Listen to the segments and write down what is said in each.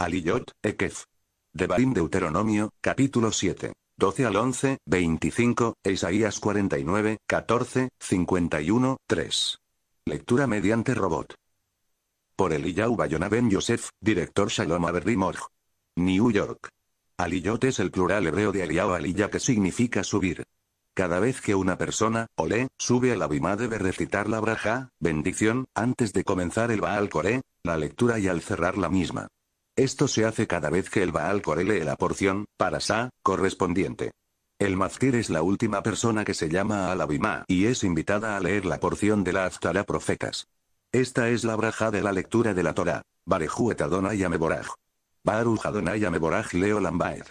Aliyot, Ekef. Devarim Deuteronomio, capítulo 7. 12 al 11, 25, Isaías 49, 14, 51, 3. Lectura mediante robot. Por Eliyahu Bayona Yosef, director Shalom Aberdimorg. New York. Aliyot es el plural hebreo de Eliyahu Aliyah que significa subir. Cada vez que una persona, ole, sube al bima debe recitar la braja, bendición, antes de comenzar el Baal Coré, la lectura y al cerrar la misma. Esto se hace cada vez que el Baal corele la porción, para Sa, correspondiente. El Mazkir es la última persona que se llama al Abimá y es invitada a leer la porción de la Aftala Profetas. Esta es la braja de la lectura de la Torah. Baruj Adonai Ameboraj. Baruj Adonai Ameboraj Leo Lambaed.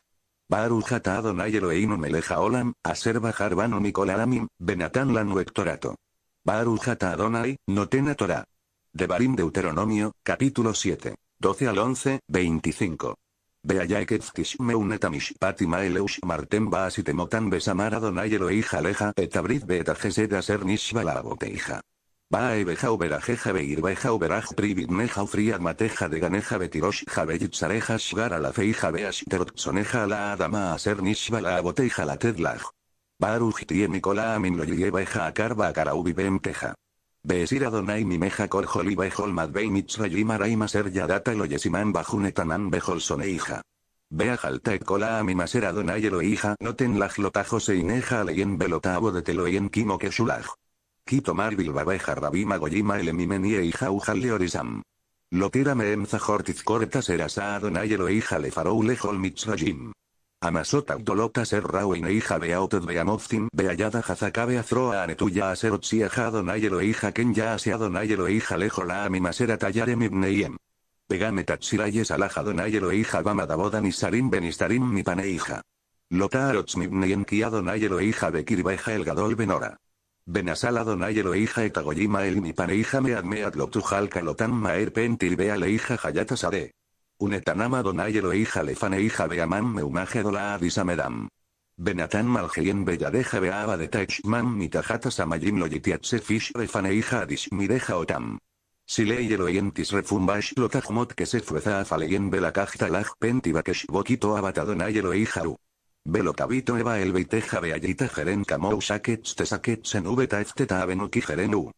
Adonai Eloheinu Meleja Olam, Aser Bajar Banu Mikolaramim, Benatán Lanu Ectorato Baruj Adonai, Notena Torah. Barim Deuteronomio, capítulo 7. 12 al 11, 25. Beayaketskishme unetamishpati eleush marten asitemotan besamar adonai hija leja etabrit hija aser nishbalaaboteiha. Bae beja uberajeja beir beja uberaj privitneja ufria mateja de ganeja betiroshja beyitzareja shgar la feija beashterotsoneja la adama aser aboteija la tedlaj. Baruj tie mi amin lo lleva a carba a teja. Beesir Adonai Mimeja Kol y Bejol Madbei Jimara y Maser Yadata Lo Yesiman Bajunetanan Bejol Soneija. Bea Jalta Kola Mimaser Adonai Eloija Noten Lajlotajo Seineja Leyen belotavo de Teloyen Kimo Keshulaj. Quito rabi magoyima Rabima Goyima Elemimenie y Jaujal Leorizam. Lotera Meemza jortiz Corta Adonai Eloija Le em e Farou Lejol Amasota utolota ser hija e hija beayada hazakabe azroa anetuya aserot si nayelo hija ken ya ase adonayelo hija lejo la amimasera tallarem ibneiem. Pegame tachirayes alaja donayelo hija bamadabodan y sarim benistarim mi pane hija. Lota arots mibneiem hija el gadol benora. Benasala donayelo hija etagoyima el mi paneija hija lo lotujalka lotan maer Unetanama Donayelo hija lefane hija beamam meumaje dola adis Benatan malgeyen belladeja beaba de tachman mitajata samayim loyitiatse fish lefane hija adish mideja otam. Silei eloyentis refumbash lo que se fueza afaleyen belakajta laj pentiva que shbokito Belokabito eva el beiteja Beayita jeren kamousakets tesakets en ubeta efteta benuki jerenu.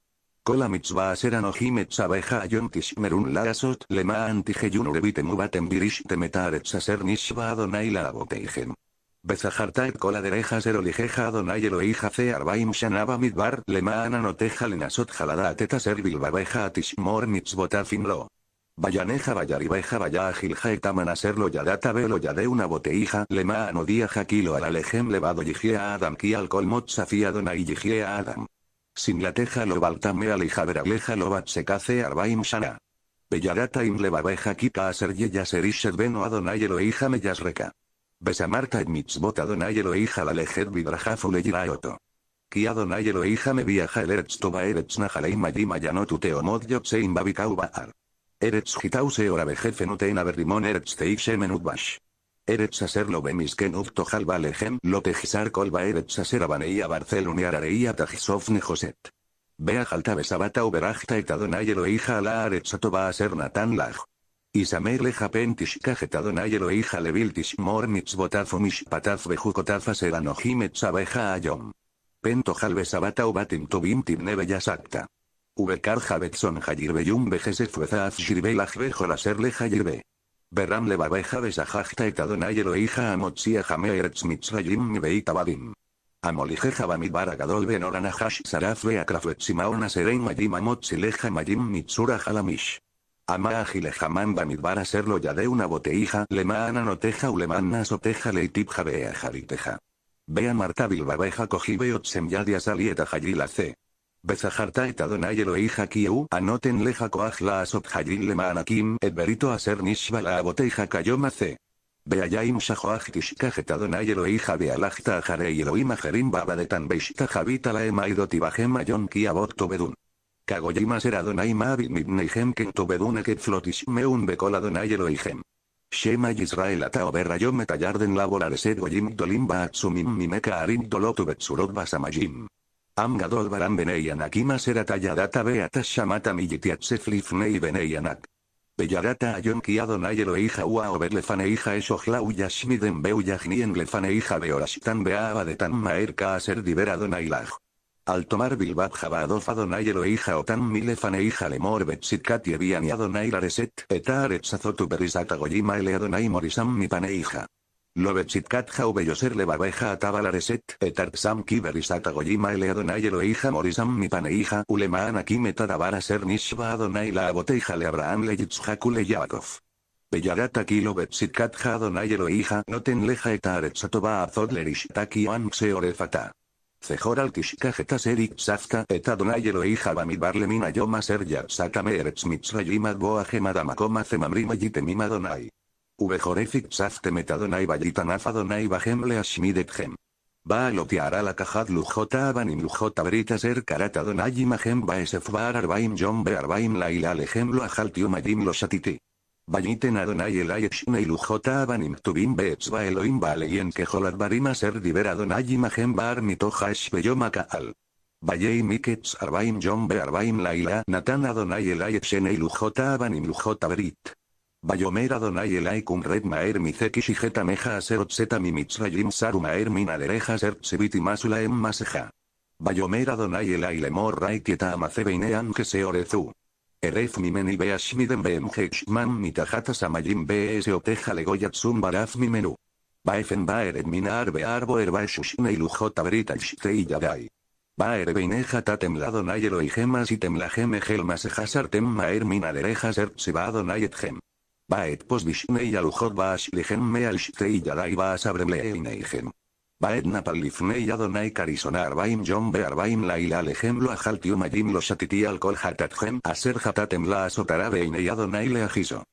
Kola mitzvah ser ojimet abeja ayon tishmerun laasot lema antiheyun urebitemu batembirish birish adonai la aboteijem. et kol adereja ser olijeja adonai eloija arbaim shanaba midbar lema ananoteja lenasot jalada ateta ser bilbabeja atishmor mitzvotafin lo. Vayaneja vayaribeja etaman etamanaserlo yadata velo yade una boteija lema anodia jaquilo alalejem levado yigie adam kial alcol motzafia adonai adam sin la teja lo leja veraleja lo se case arbaim shana. Bellarata im lebabeja kika aser yellas erisher beno adonai hija me yasreka. Besamarta et mitzvot adonai hija la lejet vidrajafu leyira oto. Ki adonai hija me viaja el eretz toba eretz najalei mayima yanot uteomod yotseim babikau baar. Eretz gitause ora vejefen uten aberrimon eretz teixem utbash. Eretzaser lo bemisken uptojal lo tejizar kolba eretzaser abaneia areia tajizovne joset. Bea halta besabata uberajta etadonay eloija ala aretz toba a ser natan laj. Isamer leja pentishka jetadonay eloija leviltish mor mitzvotaf bejukotaf abeja ayom. Pentojal besabata ubatim tubim tibne bellasakta. son jabetson jayirbe yum bejese Jolaser jayirbe. Berram le babeja besajajta y tadonay hija hija jamea eretz mi beita badim. Amolijeja bamit baragadol ben oranajash saraf ve a serei mayim amotzileja mayim mitzura jalamish. Ama serlo ya de una boteija lemaana noteja ulemana soteja leitip jabea jariteja. Bea Marta Bilbabeja cojibe otsem c. Bezajarta Adonai Eloi Hakiu anoten leja la asot hayrin lema anakim et berito aser nishbala abotei hakayom ace. Beayim shahoach tishkajet Adonai Eloi bealachta ajarei Eloi de babadetan beishta javita la emaidot ayon ki abot tobedun. Kagoyim aser Adonai eket flotish meun bekol Shema Israel ataoberra yo metallarden goyim dolim baatsumim mimeka arin dolotu betsurot basamajim. Am gadol baran Beatashamata imasera talladata beata shamata militiatseflifnei beneyanak Pellarata ayonki adonai iha ua over lefaneija esojlau yashmiden beu beorashtan beaba de tan maerka a ser adonai Al tomar Bilbab Jabadof Adonai o Otan Milefaneija Lemor le Yebian Adonai Lareset Eta Aretzazotu Berizata Ele Adonai Morisam Mi Paneija ataba la reset Atabalareset Etarsam kiberisata goyima Ele Adonai hija Morisam Mipaneija Ulema Anakim Etadabara Ser Nishva Adonai La Aboteija Le Abraham Le Yitzhaku Le Yaakov Bellarataki Lovechitkat Jadonai Eloija Noten Leja Etaretsotoba Azod Lerishtaki orefata. Zehor al Kishkajeta Serik Safka Etadonai Eloija yo Lemina Yoma Ser Yatsaka Meretz Mitzrayimad Boaje Madamakom Zemamrim Adonai Vjorefik safte metadonai gem. Va bajem leashmidetjem. a la cajad lujota abanim jota britas er karatadonai majem baesef bar arbaim jom arbaim la ilalejem lo adim lo satiti. Bayiten Adonai el lujota abanim tubim beetzba Elohim y kejolat barima ser diver Adonai imagen bar mitojash beyomakaal. Vallei miketz arbaim jom la laila natan Adonai el lujota abanim lujota brit. Bayomera donai Elai cum red maer mizeki geta meja aserot zeta mimitzrayim saru maer ser em masulaem maseja. Bayomera Adonai Elai lemor raiketa amace beinean que se orezu. Eref mi meni beashmidem beem hechman mitajata samayim beese oteja legoyatsum baraf mimenu. Baefen baer minar bearbo erba e ilujota brita y yadai. Baer beineja tatem y gemas y gel maer ser Baet pos y alujot baas me al y yadai baas abreble Baet napal lifnei adonai karisonar baim yombe arbaim laila lehem lo ajaltium ayim lo shatiti alcohol aser hatatem la asotara beinei adonai leajiso.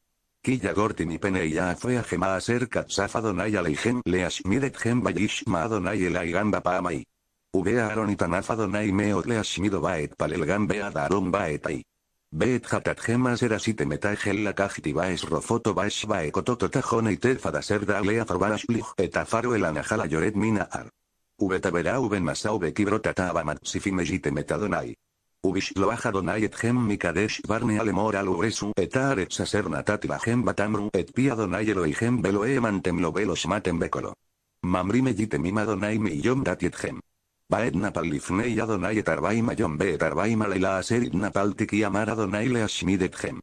Killa gortin pene ya fue a aser katsaf adonai aleihem leashmidet gem bayishma adonai elaigan bapamai. Ube aaron y meot leashmido baet palelgan daron baetai. Bet hatatgemas erasite metajel la es rofoto baes bae kototo tajone y te fadaser dagle afarbarashlig etafaro el anajala mina ar. Ubetavera uben masau bekibrotata abamat sifimejite metadonai. Ubishloaja donai et gem mikadesh barne alemor al uresu etar et saser natati gem batamru et pia donai elo y gem beloe lo belos matem Mamri mejite mima donai mi yom dati gem. Baet napal lifnei Adonai arbaima ayom be arbaima leila aserit napaltik y amar Adonai leashmidethem.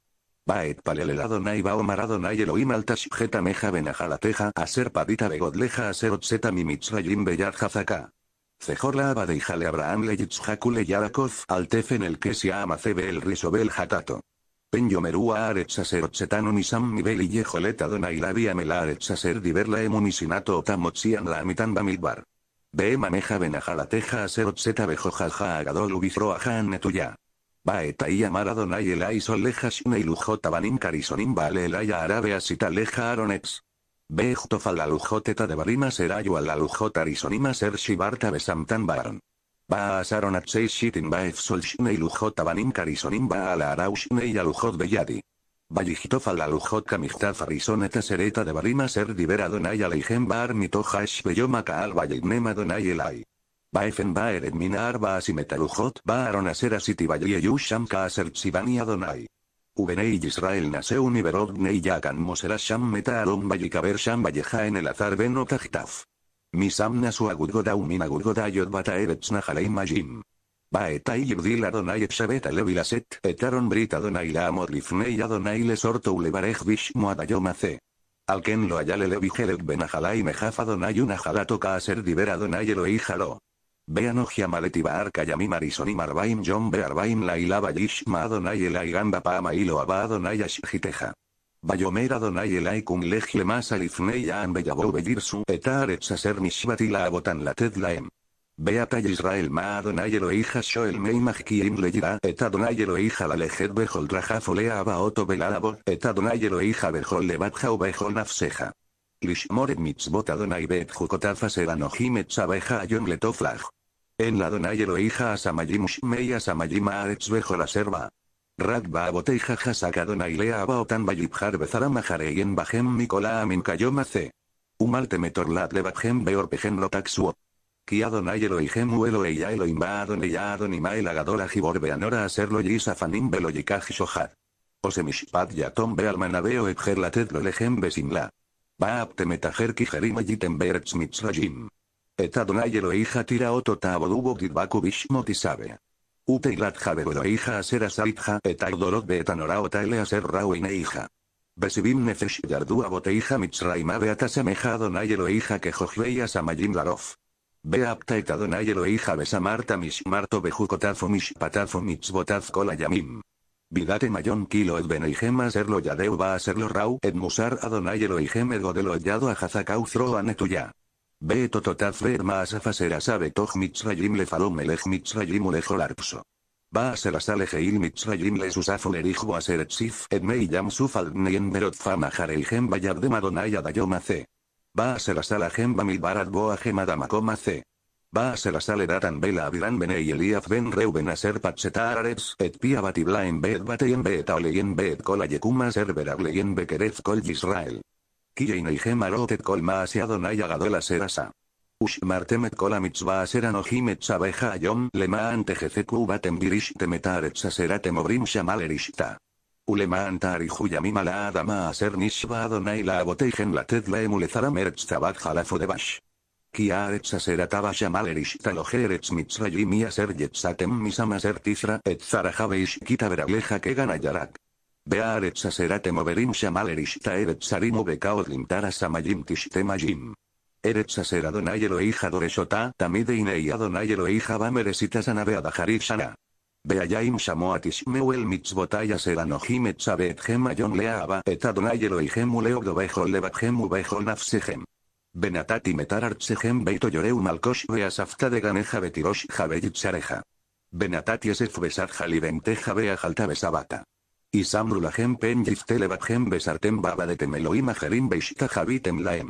Baet palel Adonai baomar Adonai Elohim altashbjeta meja benajalateja aser padita begodleja aser otzeta mimitzrayim beyar jazaka. Cejor la Abraham le yitzhaku le yarakoz altefen el kesia amacebe el risobel hatato. Ben yomerua aretz aser misam mi y Yejoleta Adonai la aser diverla emunisinato la amitan bamilbar. Ve maneja benajalateja a serotzeta bejojaja agadol ubifroaja netuya. y el elay soleja shune ilujota banim carisonim vale elaya arabe asitaleja aronex. Bejtofa la lujoteta de barima serayo a la lujota arisonima ser shibarta besamtan baron. Va a Tseis a shitin baef sol ilujota banim carisonim va a la arau shnei y alujot belladi la al miztaz arizoneta sereta de barima ser divera donai aleijem bar mitojash beyomaka kaal vallignema donai elai. Baefen baer minar va metalujot baaron asera siti yusham kaaser adonai. donai. Ubenei Israel naseum univerod nei yakan mosera sham meta arom sham valleja en el azar benota otajtaf. Misam nasu agudgoda umim agudgoda yodbata bata majim. Baeta y Yugdil Adonai Shabet etaron Brit Adonai la amod Adonai ya orto ulevarej bishmo adayom Alken Al lo ayale levi benajalai mejaf Adonai unajalá toca hacer diver Adonai eloi jalo. Vean ojiamalet y baarca yami marison y marbaim yom arbaim la ilaba yishma Adonai el gamba paama aba Adonai ashgiteja. Bayomer Adonai elai cum masa mas alifnei vejir su etaret saser la abotan la tedlaem. Beata Israel ma Adonai hija Shoel Meimachkiim leyirá et Adonai hija la lejet bejol drajaf olea abaoto belalabo et Adonai Eloija bejol lebatja o bejol nafseja. Lishmoret mitzvot Adonai bet jukotafas elanojim et ayon letoflaj. En la Adonai Eloija asamayim shmei asamayim aretz bejol aserba. Radba aboteija jasak Adonai lea abaotan bayibjar bezaram majareyen bajem mikolaam inkayom ace. Umalte metorlat lebatjem beor pejen lo Ki Adonai Elohim y Inba Adonai Adonima El Agador Ajibor Beanora Aserlo Yisafanim y Shohar. Osemishpat Yatom Bealmanabeo Ebger Lated Lolehem Besimla. Baab Temetajer jerima Ayitem Beretz Mitzrayim. Et Adonai hija Tira Otota Abodubo Gidbaku Bishmot Isabe. Ute Ilat Jaberodoija Aser Asaitja Et Agdorot ser ser Aser hija Besibim Nefesh Yardu Aboteija Mitzraima Beatasemeja Adonai hija que Asamayim Larov. Be apta et Adonai Eloi Besamarta Mishmarto Bejucotazo Mishpatazo mitzvotaz Yamim. Vidate mayon kilo et benoigem serlo yadeu va a serlo rau et musar Adonai de lo yado a jazakau anetuya. Ve tototaz ver más afasera sabe toj mitzrayim le falom elej mitzrayim ulejo larpso. Va a ser asal mitzrayim le susafo a et sif et mei yam sufal nien berot fama de madonai adayom ce Va a ser la sala gemba mi Barat Boa Gemadama C. Va a ser la sala Datan Bela Aviran Bene y Ben Reuben a ser Arets et Pia Batibla en Bet Bateyen Bet en Bet Kola Yekuma y enbe Bekerez Kol Israel. Kiyein y Gemarotet Kol Maase Adonai Agadola Serasa. Ushmartemet kola ayom lema ante jezeku batem birish temetaret mobrim em Shamalerishta. Ulema anta huyamima la adama aser nishba adonai la aboteigen la tedla la emulezara merch tabad jalafu de bash. Kia aretz aser ataba shamal erish taloje eretz mitzrayim y aser yetzatem misam ser tizra et zarajabe ishkita verableja que ganayarak. Bea aretz aser atemoverim shamal erish ta arimu limtara tishtemajim. Eretz aser adonai Elohija doreshota tamide inei adonai hija bameresitas sitasana Beayaim llamó a Tishmeuel mitzvotai aser anohim etzavethem ayon leaba et adonai gemuleo uleog gemu levadhem uvejol nafsehem. Benatati metar artsehem beito yoreu malkosh de ganeja betirosh javeyitzareja. Benatati esef besar jaliventeja beajalta besabata. Isamrulahem pen gem besartem baba de temeloim ajerim beishta javitem laem.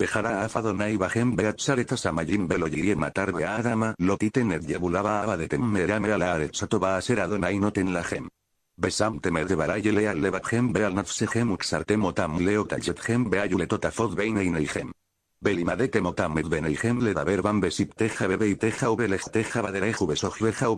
Pejará afa y bajen beatzaretaz amagin beloilie matar de adama lotiten et yebulaba aba a merame ala Sotoba, satoba ser adonai noten gem Besam temer de barayele al lebatjem beal nafsejem uxartem otam Beayule Totafod beineineijem. Belimadete motam et ledaber besipteja bebe y teja obelej teja badereju besojveja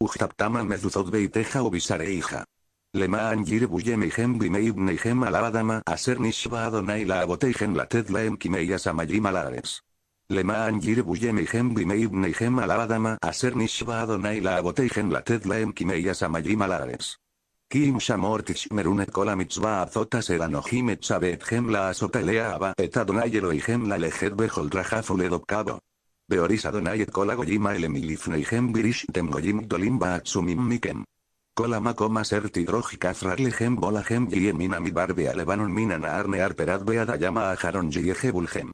Ujtaptama beiteja Obisareija. Lema yirbuyem ijem bimeib neijem alabadama aser nishba adonai la la ted laem kimeyas amayim alares. Lema'an yirbuyem ijem bimeib neijem alabadama aser nishba adonai la la kimeyas amayim Kim shamor tishmerune kola mitzvah azotas la aba et adonai la Beoris adonai et kola Colama coma ser tidrojica bola y yemina mi barbe alevanon minan a arne arperad beada llama a jaron yeje bulhem.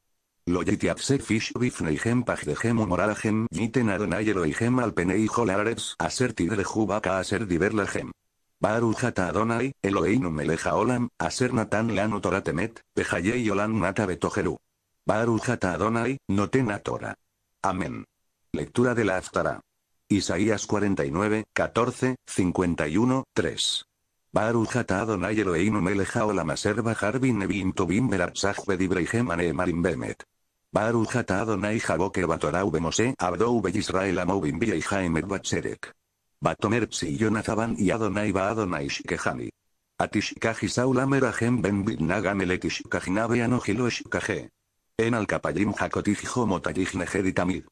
Lo yitiapse fish bifneigem pagdegem hem yiten eloigem alpenei holares a ser tidre a ser Barujata Adonai, eleja olam, aser natan lanu toratemet, y olan nata betojeru. Barujata Adonai, noten tora. Amén. Lectura de la Aftara. Isaías 49, 14, 51, 3. Barujata Adonai Eloheinu melech haolam bahar bin e bemet. Adonai jaboke batorau bemose abdou beyisrael amovim y batserek. Batomer yonazaban y Adonai ba Adonai shkehani. Atishkaji saulamerachem ben bitnagan anojilo En kapayim jacotij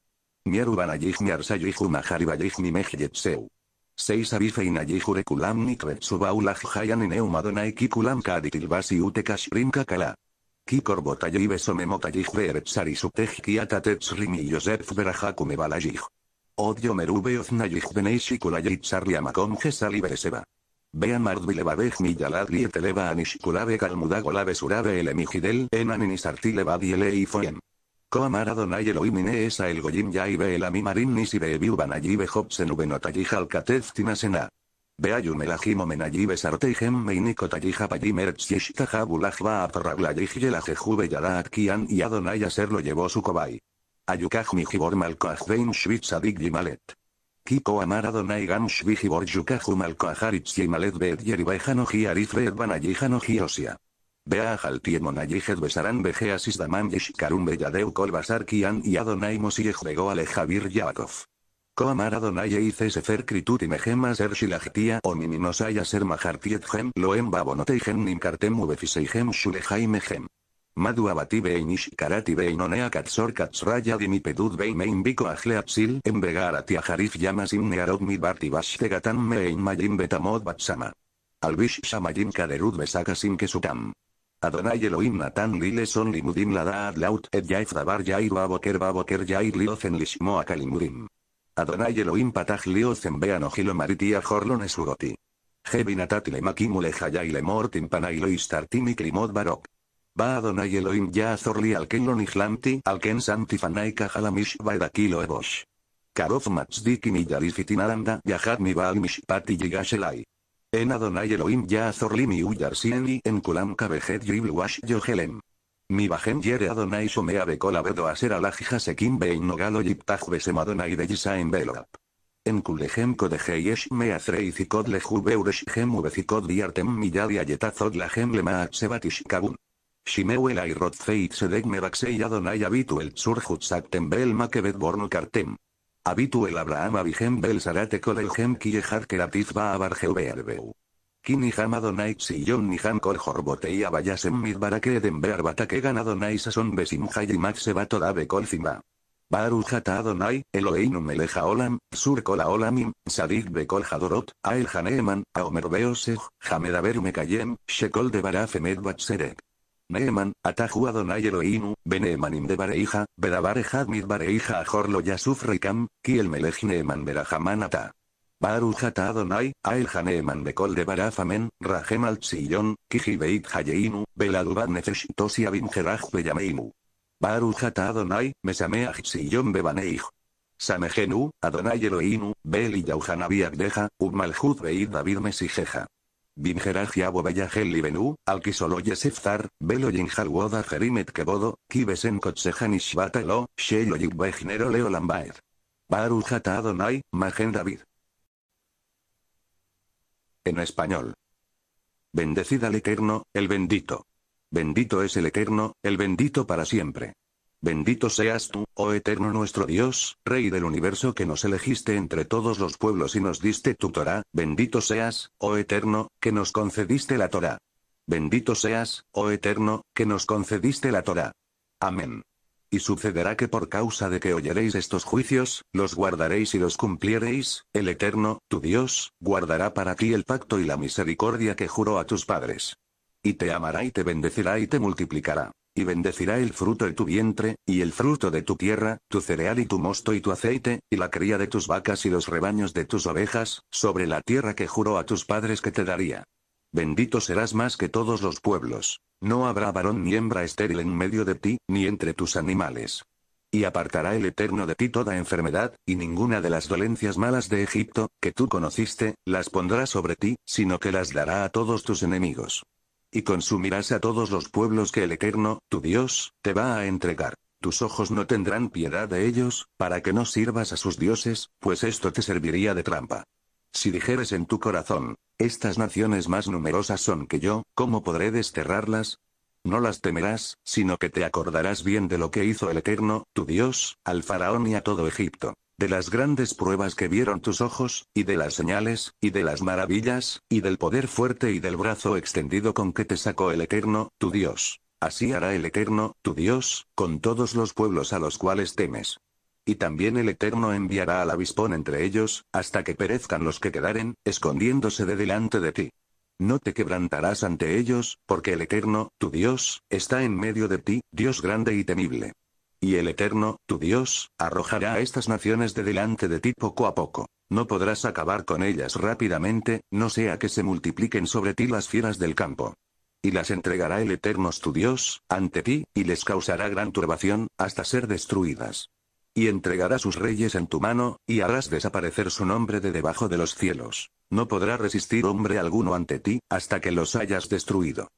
Mierubanayij miarsayij umajaribajij nimejyetseu. 6 Abifeinayij urekulam nikretsubaulah jayan neumadonai kikulam kaditilbasi utekashprim kakala. Kikorbotayij besomemotajij Subtej kiatatetshrim y Yosef berajakume balajij. Odio merube oznayij beneishikulayij sarriamakom gesalibereseba. Vean Mardvilebabej Yaladri eteleva anishkulabe kalmudagolabe surabe elemijidel foem. Koamar Adonai Elohim Ineesa el Goyim ve el ve Nisibe Allí Ayibe Hobsen Ubenotayi Halkatez Tinasena. allí Be omenayibe sarteijem meiniko tayija payimerts yishtaja bulajba atorraglayij yelajejube yadak kian y Adonai aser lo llevó su cobay. Ayukaj mijibor malkoajbein shvitz Adig yimalet. Kiko amar Adonai gam shvijibor yukajum y yimalet bed jiarif Allí jiosia. Bea Jaltiemon Ayijed Besarán Bejeas Isdaman Yishkarum Beyadeu Kol Basar Kian y Adonai y Bego alejavir Javir Yaakov. Koamar Adonai Eice Sefer Kritut y Mejema Ser Shilajitia o Miminosaya Ser Majartiet Gem Loem Babonoteijem Nimkartem Ubefiseijem Shulejai Mejem. Madu abati beinish karati beinonea katsor katsraya dimipedud bein biko ajle en em, vegarati ajarif yamasim nearod mi barti mein mayim betamod batsama. Albish shamayim kaderud besakasim kesutam. Adonai Elohim Natan Lileson Limudim Ladaad Laut Et Yaif Dabar Yair Baboker Baboker Yair Liozen Lishmoa Kalimudim. Adonai Elohim Pataj Liozen Beano Maritia Jorlon Esugoti. Jevin Lemakim Uleja y Lemortin Panailo Barok. Ba Adonai Elohim ya Zorli Alkenlon Alken Santifanay halamish kilo Ebosh. Karof Matsdikin y Aranda Yahat Mishpati Yigashelai. En Adonai Elohim mi y sieni en Kulam Kabejet yo Yohelem. Mi bajen yere Adonai Shomea bekola bedo aser Alaji sekim bein nogalo yiptaj besem Adonai de en Belop. En kulejem Kodeheyesh me azrei zikod leju Hem ubezikod diartem miyad yayetazod lajem lema sebatish kabun. Shimeu Elai sedeg Adonai habitu el kartem. Habituel Abraham Abihem Bel Sarate Kodelhem Kiyehar Keratif Baabar bearbeu. Kini Ham Adonai Tsiyon Niham Kor Jorbotei Abayasem Midbarake bata Batake adonai Sason Besim Hayimak Sebato Dabe kol zimba. Hata Adonai, Eloheinu Meleja Olam, Sur Kola Olamim, Sadik Bekol Hadorot, ail Haneeman, Aomer Beoseg, Hamedaber Mekayem, Shekol de Barafemed Batserek. Neeman, Atahu Adonai Eloheinu, Beneemanim de Bareija, bedabarejad Bareija Yasuf Reikam, Kiel Melech Neeman Berahaman Ata. Baruch Adonai, a Haneeman Bekol de Barafamen, rajem Al Tzillon, Kijibeit Hayeinu, adubad Nefesh Jeraj Adonai, Mesameach Samejenu, Adonai Eloheinu, Beli y David Mesijeja. Bimjeraj Yabo Bayajel Libenu, Alkisolo Yeseftar, Belo Yinjal Woda Jerimet Kebodo, Kibesen Leo Adonai, Magen David. En español. Bendecida el Eterno, el bendito. Bendito es el Eterno, el bendito para siempre. Bendito seas tú, oh eterno nuestro Dios, Rey del universo que nos elegiste entre todos los pueblos y nos diste tu Torah, bendito seas, oh eterno, que nos concediste la Torah. Bendito seas, oh eterno, que nos concediste la Torah. Amén. Y sucederá que por causa de que oyeréis estos juicios, los guardaréis y los cumpliereis, el Eterno, tu Dios, guardará para ti el pacto y la misericordia que juró a tus padres. Y te amará y te bendecirá y te multiplicará y bendecirá el fruto de tu vientre, y el fruto de tu tierra, tu cereal y tu mosto y tu aceite, y la cría de tus vacas y los rebaños de tus ovejas, sobre la tierra que juró a tus padres que te daría. Bendito serás más que todos los pueblos. No habrá varón ni hembra estéril en medio de ti, ni entre tus animales. Y apartará el Eterno de ti toda enfermedad, y ninguna de las dolencias malas de Egipto, que tú conociste, las pondrá sobre ti, sino que las dará a todos tus enemigos y consumirás a todos los pueblos que el Eterno, tu Dios, te va a entregar. Tus ojos no tendrán piedad de ellos, para que no sirvas a sus dioses, pues esto te serviría de trampa. Si dijeres en tu corazón, estas naciones más numerosas son que yo, ¿cómo podré desterrarlas? No las temerás, sino que te acordarás bien de lo que hizo el Eterno, tu Dios, al faraón y a todo Egipto de las grandes pruebas que vieron tus ojos, y de las señales, y de las maravillas, y del poder fuerte y del brazo extendido con que te sacó el Eterno, tu Dios. Así hará el Eterno, tu Dios, con todos los pueblos a los cuales temes. Y también el Eterno enviará al avispón entre ellos, hasta que perezcan los que quedaren, escondiéndose de delante de ti. No te quebrantarás ante ellos, porque el Eterno, tu Dios, está en medio de ti, Dios grande y temible. Y el Eterno, tu Dios, arrojará a estas naciones de delante de ti poco a poco. No podrás acabar con ellas rápidamente, no sea que se multipliquen sobre ti las fieras del campo. Y las entregará el Eterno tu Dios, ante ti, y les causará gran turbación, hasta ser destruidas. Y entregará sus reyes en tu mano, y harás desaparecer su nombre de debajo de los cielos. No podrá resistir hombre alguno ante ti, hasta que los hayas destruido.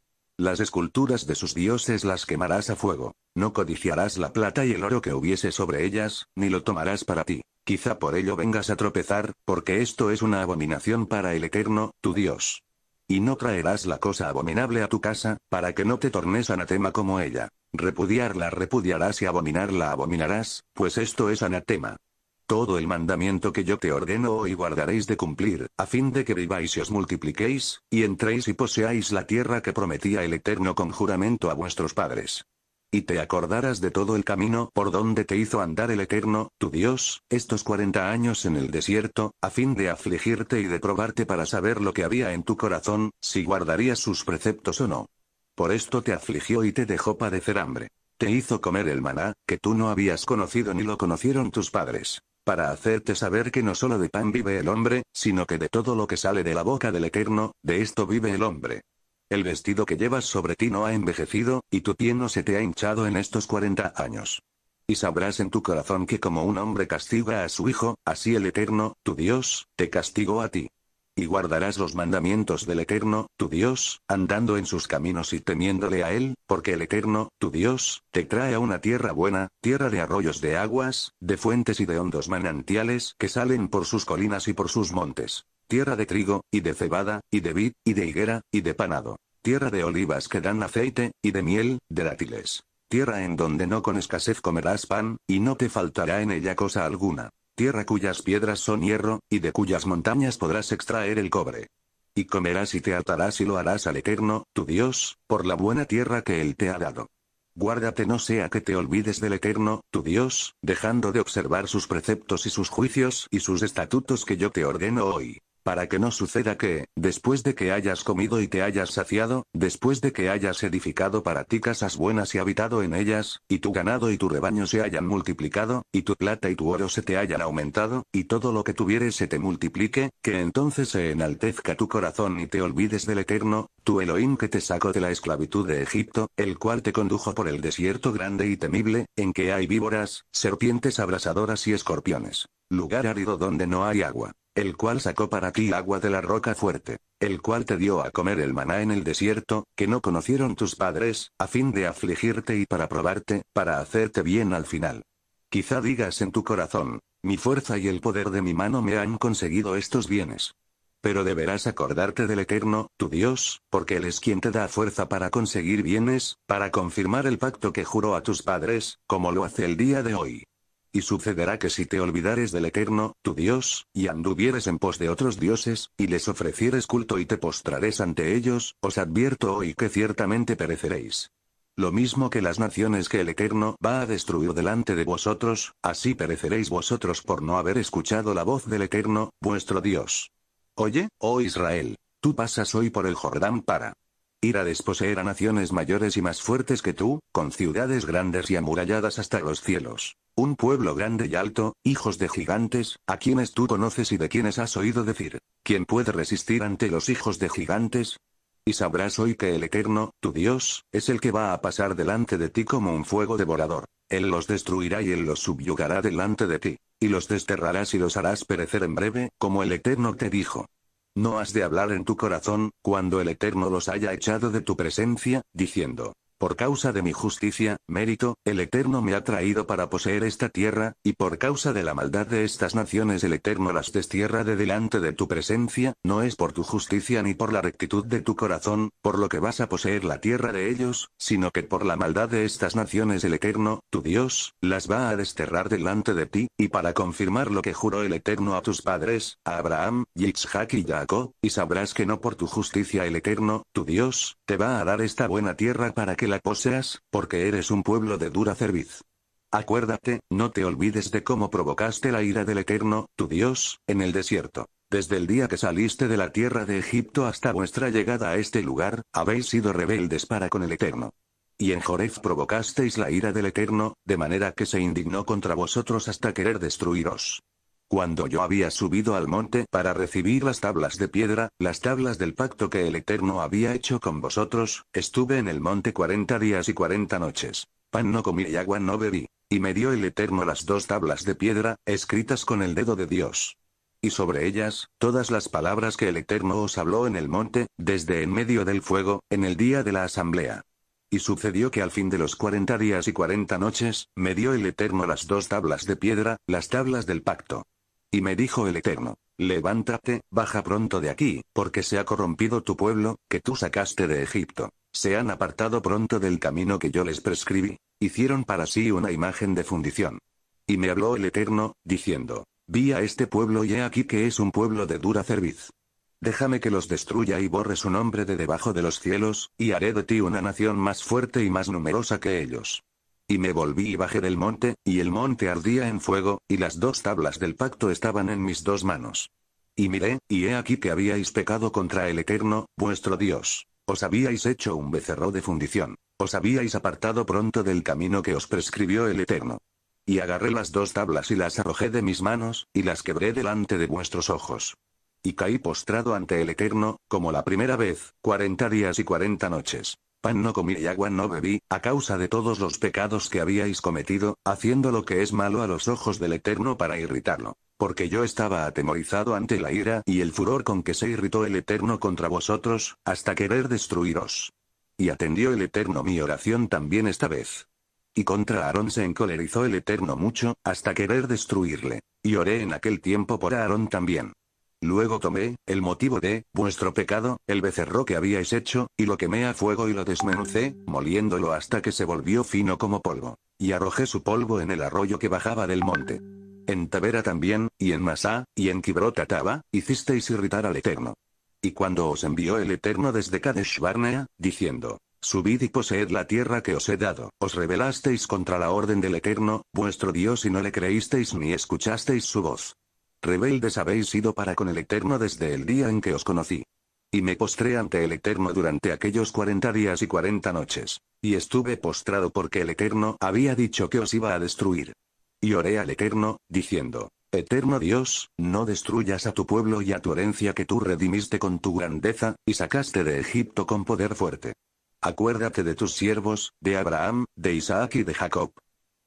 Las esculturas de sus dioses las quemarás a fuego. No codiciarás la plata y el oro que hubiese sobre ellas, ni lo tomarás para ti. Quizá por ello vengas a tropezar, porque esto es una abominación para el Eterno, tu Dios. Y no traerás la cosa abominable a tu casa, para que no te tornes anatema como ella. Repudiarla repudiarás y abominarla abominarás, pues esto es anatema. Todo el mandamiento que yo te ordeno hoy guardaréis de cumplir, a fin de que viváis y os multipliquéis, y entréis y poseáis la tierra que prometía el Eterno con juramento a vuestros padres. Y te acordarás de todo el camino por donde te hizo andar el Eterno, tu Dios, estos cuarenta años en el desierto, a fin de afligirte y de probarte para saber lo que había en tu corazón, si guardarías sus preceptos o no. Por esto te afligió y te dejó padecer hambre. Te hizo comer el maná, que tú no habías conocido ni lo conocieron tus padres para hacerte saber que no solo de pan vive el hombre, sino que de todo lo que sale de la boca del Eterno, de esto vive el hombre. El vestido que llevas sobre ti no ha envejecido, y tu pie no se te ha hinchado en estos cuarenta años. Y sabrás en tu corazón que como un hombre castiga a su hijo, así el Eterno, tu Dios, te castigó a ti y guardarás los mandamientos del Eterno, tu Dios, andando en sus caminos y temiéndole a Él, porque el Eterno, tu Dios, te trae a una tierra buena, tierra de arroyos de aguas, de fuentes y de hondos manantiales que salen por sus colinas y por sus montes. Tierra de trigo, y de cebada, y de vid, y de higuera, y de panado. Tierra de olivas que dan aceite, y de miel, de dátiles. Tierra en donde no con escasez comerás pan, y no te faltará en ella cosa alguna tierra cuyas piedras son hierro, y de cuyas montañas podrás extraer el cobre. Y comerás y te atarás y lo harás al Eterno, tu Dios, por la buena tierra que Él te ha dado. Guárdate no sea que te olvides del Eterno, tu Dios, dejando de observar sus preceptos y sus juicios y sus estatutos que yo te ordeno hoy para que no suceda que, después de que hayas comido y te hayas saciado, después de que hayas edificado para ti casas buenas y habitado en ellas, y tu ganado y tu rebaño se hayan multiplicado, y tu plata y tu oro se te hayan aumentado, y todo lo que tuvieres se te multiplique, que entonces se enaltezca tu corazón y te olvides del Eterno, tu Elohim que te sacó de la esclavitud de Egipto, el cual te condujo por el desierto grande y temible, en que hay víboras, serpientes abrasadoras y escorpiones. Lugar árido donde no hay agua el cual sacó para ti agua de la roca fuerte, el cual te dio a comer el maná en el desierto, que no conocieron tus padres, a fin de afligirte y para probarte, para hacerte bien al final. Quizá digas en tu corazón, mi fuerza y el poder de mi mano me han conseguido estos bienes. Pero deberás acordarte del Eterno, tu Dios, porque Él es quien te da fuerza para conseguir bienes, para confirmar el pacto que juró a tus padres, como lo hace el día de hoy. Y sucederá que si te olvidares del Eterno, tu Dios, y anduvieres en pos de otros dioses, y les ofrecieres culto y te postrares ante ellos, os advierto hoy que ciertamente pereceréis. Lo mismo que las naciones que el Eterno va a destruir delante de vosotros, así pereceréis vosotros por no haber escuchado la voz del Eterno, vuestro Dios. Oye, oh Israel, tú pasas hoy por el Jordán para ir a desposeer a naciones mayores y más fuertes que tú, con ciudades grandes y amuralladas hasta los cielos. Un pueblo grande y alto, hijos de gigantes, a quienes tú conoces y de quienes has oído decir. ¿Quién puede resistir ante los hijos de gigantes? Y sabrás hoy que el Eterno, tu Dios, es el que va a pasar delante de ti como un fuego devorador. Él los destruirá y él los subyugará delante de ti. Y los desterrarás y los harás perecer en breve, como el Eterno te dijo. No has de hablar en tu corazón, cuando el Eterno los haya echado de tu presencia, diciendo, por causa de mi justicia, mérito, el Eterno me ha traído para poseer esta tierra, y por causa de la maldad de estas naciones el Eterno las destierra de delante de tu presencia, no es por tu justicia ni por la rectitud de tu corazón, por lo que vas a poseer la tierra de ellos, sino que por la maldad de estas naciones el Eterno, tu Dios, las va a desterrar delante de ti, y para confirmar lo que juró el Eterno a tus padres, a Abraham, Yitzhak y Jacob, y sabrás que no por tu justicia el Eterno, tu Dios, te va a dar esta buena tierra para que la poseas, porque eres un pueblo de dura cerviz. Acuérdate, no te olvides de cómo provocaste la ira del Eterno, tu Dios, en el desierto. Desde el día que saliste de la tierra de Egipto hasta vuestra llegada a este lugar, habéis sido rebeldes para con el Eterno. Y en Jorez provocasteis la ira del Eterno, de manera que se indignó contra vosotros hasta querer destruiros. Cuando yo había subido al monte para recibir las tablas de piedra, las tablas del pacto que el Eterno había hecho con vosotros, estuve en el monte cuarenta días y cuarenta noches. Pan no comí y agua no bebí. Y me dio el Eterno las dos tablas de piedra, escritas con el dedo de Dios. Y sobre ellas, todas las palabras que el Eterno os habló en el monte, desde en medio del fuego, en el día de la asamblea. Y sucedió que al fin de los cuarenta días y cuarenta noches, me dio el Eterno las dos tablas de piedra, las tablas del pacto. Y me dijo el Eterno, levántate, baja pronto de aquí, porque se ha corrompido tu pueblo, que tú sacaste de Egipto. Se han apartado pronto del camino que yo les prescribí, hicieron para sí una imagen de fundición. Y me habló el Eterno, diciendo, vi a este pueblo y he aquí que es un pueblo de dura cerviz. Déjame que los destruya y borre su nombre de debajo de los cielos, y haré de ti una nación más fuerte y más numerosa que ellos. Y me volví y bajé del monte, y el monte ardía en fuego, y las dos tablas del pacto estaban en mis dos manos. Y miré, y he aquí que habíais pecado contra el Eterno, vuestro Dios. Os habíais hecho un becerro de fundición. Os habíais apartado pronto del camino que os prescribió el Eterno. Y agarré las dos tablas y las arrojé de mis manos, y las quebré delante de vuestros ojos. Y caí postrado ante el Eterno, como la primera vez, cuarenta días y cuarenta noches. Pan no comí y agua no bebí, a causa de todos los pecados que habíais cometido, haciendo lo que es malo a los ojos del Eterno para irritarlo. Porque yo estaba atemorizado ante la ira y el furor con que se irritó el Eterno contra vosotros, hasta querer destruiros. Y atendió el Eterno mi oración también esta vez. Y contra Aarón se encolerizó el Eterno mucho, hasta querer destruirle. Y oré en aquel tiempo por Aarón también. Luego tomé, el motivo de, vuestro pecado, el becerro que habíais hecho, y lo quemé a fuego y lo desmenucé, moliéndolo hasta que se volvió fino como polvo. Y arrojé su polvo en el arroyo que bajaba del monte. En Tavera también, y en Masá, y en Taba, hicisteis irritar al Eterno. Y cuando os envió el Eterno desde Kadesh diciendo, Subid y poseed la tierra que os he dado. Os rebelasteis contra la orden del Eterno, vuestro Dios, y no le creísteis ni escuchasteis su voz. Rebeldes habéis sido para con el Eterno desde el día en que os conocí. Y me postré ante el Eterno durante aquellos cuarenta días y cuarenta noches. Y estuve postrado porque el Eterno había dicho que os iba a destruir. Y oré al Eterno, diciendo, Eterno Dios, no destruyas a tu pueblo y a tu herencia que tú redimiste con tu grandeza, y sacaste de Egipto con poder fuerte. Acuérdate de tus siervos, de Abraham, de Isaac y de Jacob,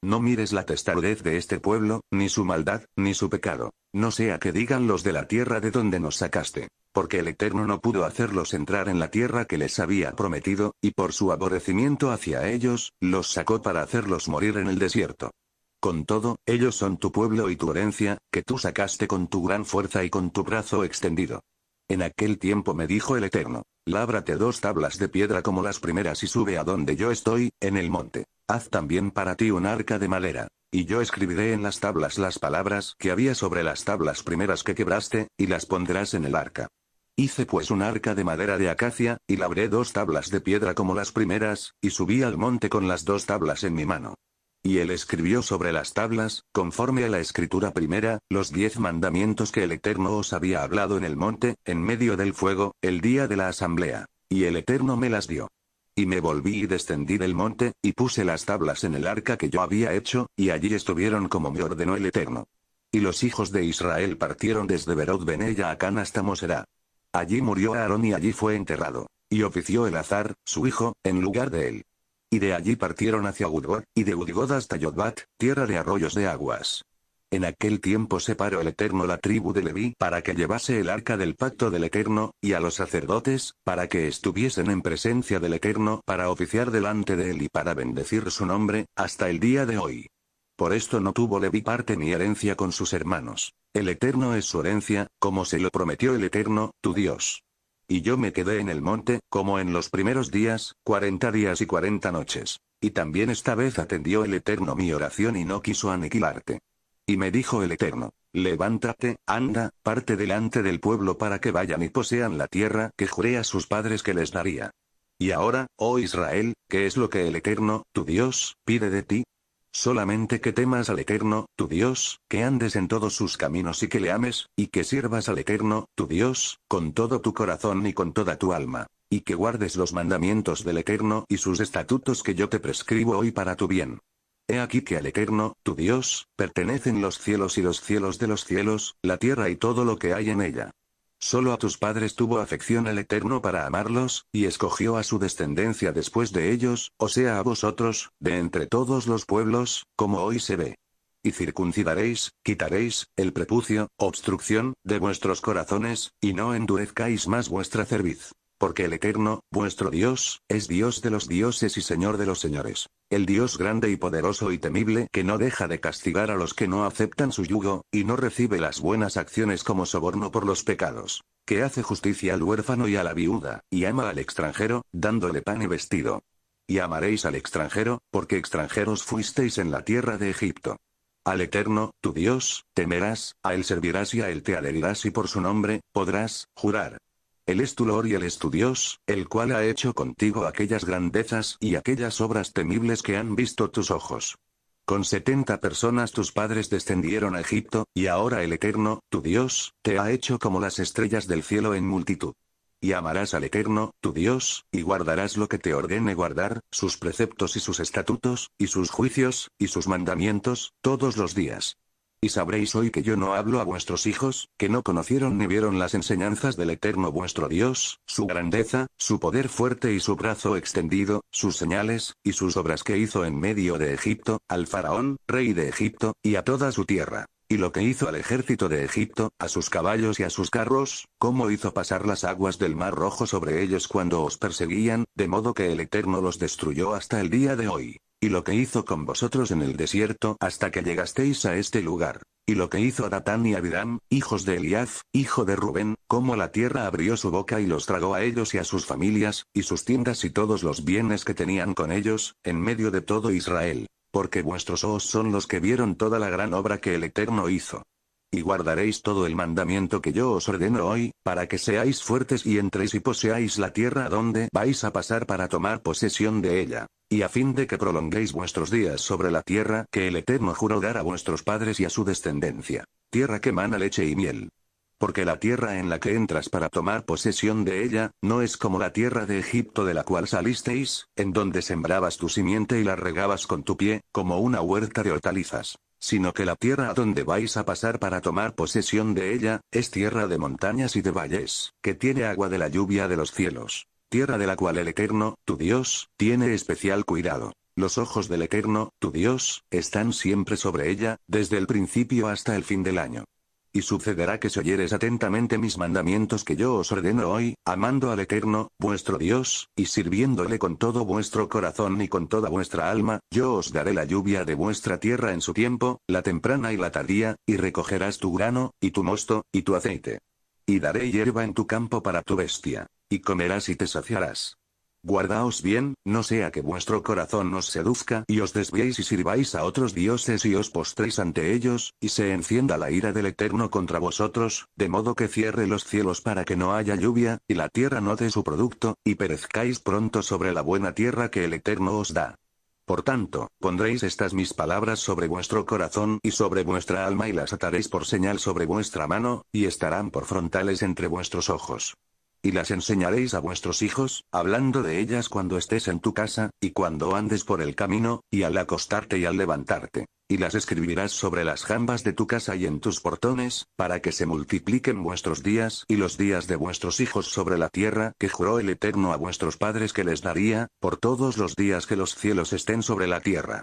no mires la testarudez de este pueblo, ni su maldad, ni su pecado. No sea que digan los de la tierra de donde nos sacaste. Porque el Eterno no pudo hacerlos entrar en la tierra que les había prometido, y por su aborrecimiento hacia ellos, los sacó para hacerlos morir en el desierto. Con todo, ellos son tu pueblo y tu herencia, que tú sacaste con tu gran fuerza y con tu brazo extendido. En aquel tiempo me dijo el Eterno, lábrate dos tablas de piedra como las primeras y sube a donde yo estoy, en el monte. Haz también para ti un arca de madera. Y yo escribiré en las tablas las palabras que había sobre las tablas primeras que quebraste, y las pondrás en el arca. Hice pues un arca de madera de acacia, y labré dos tablas de piedra como las primeras, y subí al monte con las dos tablas en mi mano. Y él escribió sobre las tablas, conforme a la escritura primera, los diez mandamientos que el Eterno os había hablado en el monte, en medio del fuego, el día de la asamblea. Y el Eterno me las dio. Y me volví y descendí del monte, y puse las tablas en el arca que yo había hecho, y allí estuvieron como me ordenó el Eterno. Y los hijos de Israel partieron desde Berot Benella a Cana hasta Moserá. Allí murió Aarón y allí fue enterrado. Y ofició el azar, su hijo, en lugar de él. Y de allí partieron hacia Gudgod, y de Gudgod hasta Yodbat, tierra de arroyos de aguas. En aquel tiempo separó el Eterno la tribu de Leví para que llevase el arca del pacto del Eterno, y a los sacerdotes, para que estuviesen en presencia del Eterno para oficiar delante de él y para bendecir su nombre, hasta el día de hoy. Por esto no tuvo Leví parte ni herencia con sus hermanos. El Eterno es su herencia, como se lo prometió el Eterno, tu Dios. Y yo me quedé en el monte, como en los primeros días, cuarenta días y cuarenta noches. Y también esta vez atendió el Eterno mi oración y no quiso aniquilarte. Y me dijo el Eterno, levántate, anda, parte delante del pueblo para que vayan y posean la tierra que juré a sus padres que les daría. Y ahora, oh Israel, ¿qué es lo que el Eterno, tu Dios, pide de ti? Solamente que temas al Eterno, tu Dios, que andes en todos sus caminos y que le ames, y que sirvas al Eterno, tu Dios, con todo tu corazón y con toda tu alma, y que guardes los mandamientos del Eterno y sus estatutos que yo te prescribo hoy para tu bien. He aquí que al Eterno, tu Dios, pertenecen los cielos y los cielos de los cielos, la tierra y todo lo que hay en ella. Solo a tus padres tuvo afección el Eterno para amarlos, y escogió a su descendencia después de ellos, o sea a vosotros, de entre todos los pueblos, como hoy se ve. Y circuncidaréis, quitaréis, el prepucio, obstrucción, de vuestros corazones, y no endurezcáis más vuestra cerviz. Porque el Eterno, vuestro Dios, es Dios de los dioses y Señor de los señores el Dios grande y poderoso y temible que no deja de castigar a los que no aceptan su yugo, y no recibe las buenas acciones como soborno por los pecados, que hace justicia al huérfano y a la viuda, y ama al extranjero, dándole pan y vestido. Y amaréis al extranjero, porque extranjeros fuisteis en la tierra de Egipto. Al Eterno, tu Dios, temerás, a Él servirás y a Él te adherirás y por su nombre, podrás, jurar, el Lord y el estudios, el cual ha hecho contigo aquellas grandezas y aquellas obras temibles que han visto tus ojos. Con setenta personas tus padres descendieron a Egipto, y ahora el Eterno, tu Dios, te ha hecho como las estrellas del cielo en multitud. Y amarás al Eterno, tu Dios, y guardarás lo que te ordene guardar, sus preceptos y sus estatutos, y sus juicios, y sus mandamientos, todos los días. Y sabréis hoy que yo no hablo a vuestros hijos, que no conocieron ni vieron las enseñanzas del Eterno vuestro Dios, su grandeza, su poder fuerte y su brazo extendido, sus señales, y sus obras que hizo en medio de Egipto, al faraón, rey de Egipto, y a toda su tierra. Y lo que hizo al ejército de Egipto, a sus caballos y a sus carros, cómo hizo pasar las aguas del mar rojo sobre ellos cuando os perseguían, de modo que el Eterno los destruyó hasta el día de hoy y lo que hizo con vosotros en el desierto hasta que llegasteis a este lugar, y lo que hizo Datán y Abiram, hijos de Eliaz, hijo de Rubén, como la tierra abrió su boca y los tragó a ellos y a sus familias, y sus tiendas y todos los bienes que tenían con ellos, en medio de todo Israel, porque vuestros ojos son los que vieron toda la gran obra que el Eterno hizo. Y guardaréis todo el mandamiento que yo os ordeno hoy, para que seáis fuertes y entréis y poseáis la tierra donde vais a pasar para tomar posesión de ella, y a fin de que prolonguéis vuestros días sobre la tierra que el Eterno juró dar a vuestros padres y a su descendencia, tierra que mana leche y miel. Porque la tierra en la que entras para tomar posesión de ella, no es como la tierra de Egipto de la cual salisteis, en donde sembrabas tu simiente y la regabas con tu pie, como una huerta de hortalizas, sino que la tierra a donde vais a pasar para tomar posesión de ella, es tierra de montañas y de valles, que tiene agua de la lluvia de los cielos tierra de la cual el Eterno, tu Dios, tiene especial cuidado. Los ojos del Eterno, tu Dios, están siempre sobre ella, desde el principio hasta el fin del año. Y sucederá que si oyeres atentamente mis mandamientos que yo os ordeno hoy, amando al Eterno, vuestro Dios, y sirviéndole con todo vuestro corazón y con toda vuestra alma, yo os daré la lluvia de vuestra tierra en su tiempo, la temprana y la tardía, y recogerás tu grano, y tu mosto, y tu aceite. Y daré hierba en tu campo para tu bestia. Y comerás y te saciarás. Guardaos bien, no sea que vuestro corazón os seduzca y os desviéis y sirváis a otros dioses y os postréis ante ellos, y se encienda la ira del Eterno contra vosotros, de modo que cierre los cielos para que no haya lluvia, y la tierra no dé su producto, y perezcáis pronto sobre la buena tierra que el Eterno os da. Por tanto, pondréis estas mis palabras sobre vuestro corazón y sobre vuestra alma y las ataréis por señal sobre vuestra mano, y estarán por frontales entre vuestros ojos y las enseñaréis a vuestros hijos, hablando de ellas cuando estés en tu casa, y cuando andes por el camino, y al acostarte y al levantarte. Y las escribirás sobre las jambas de tu casa y en tus portones, para que se multipliquen vuestros días y los días de vuestros hijos sobre la tierra, que juró el Eterno a vuestros padres que les daría, por todos los días que los cielos estén sobre la tierra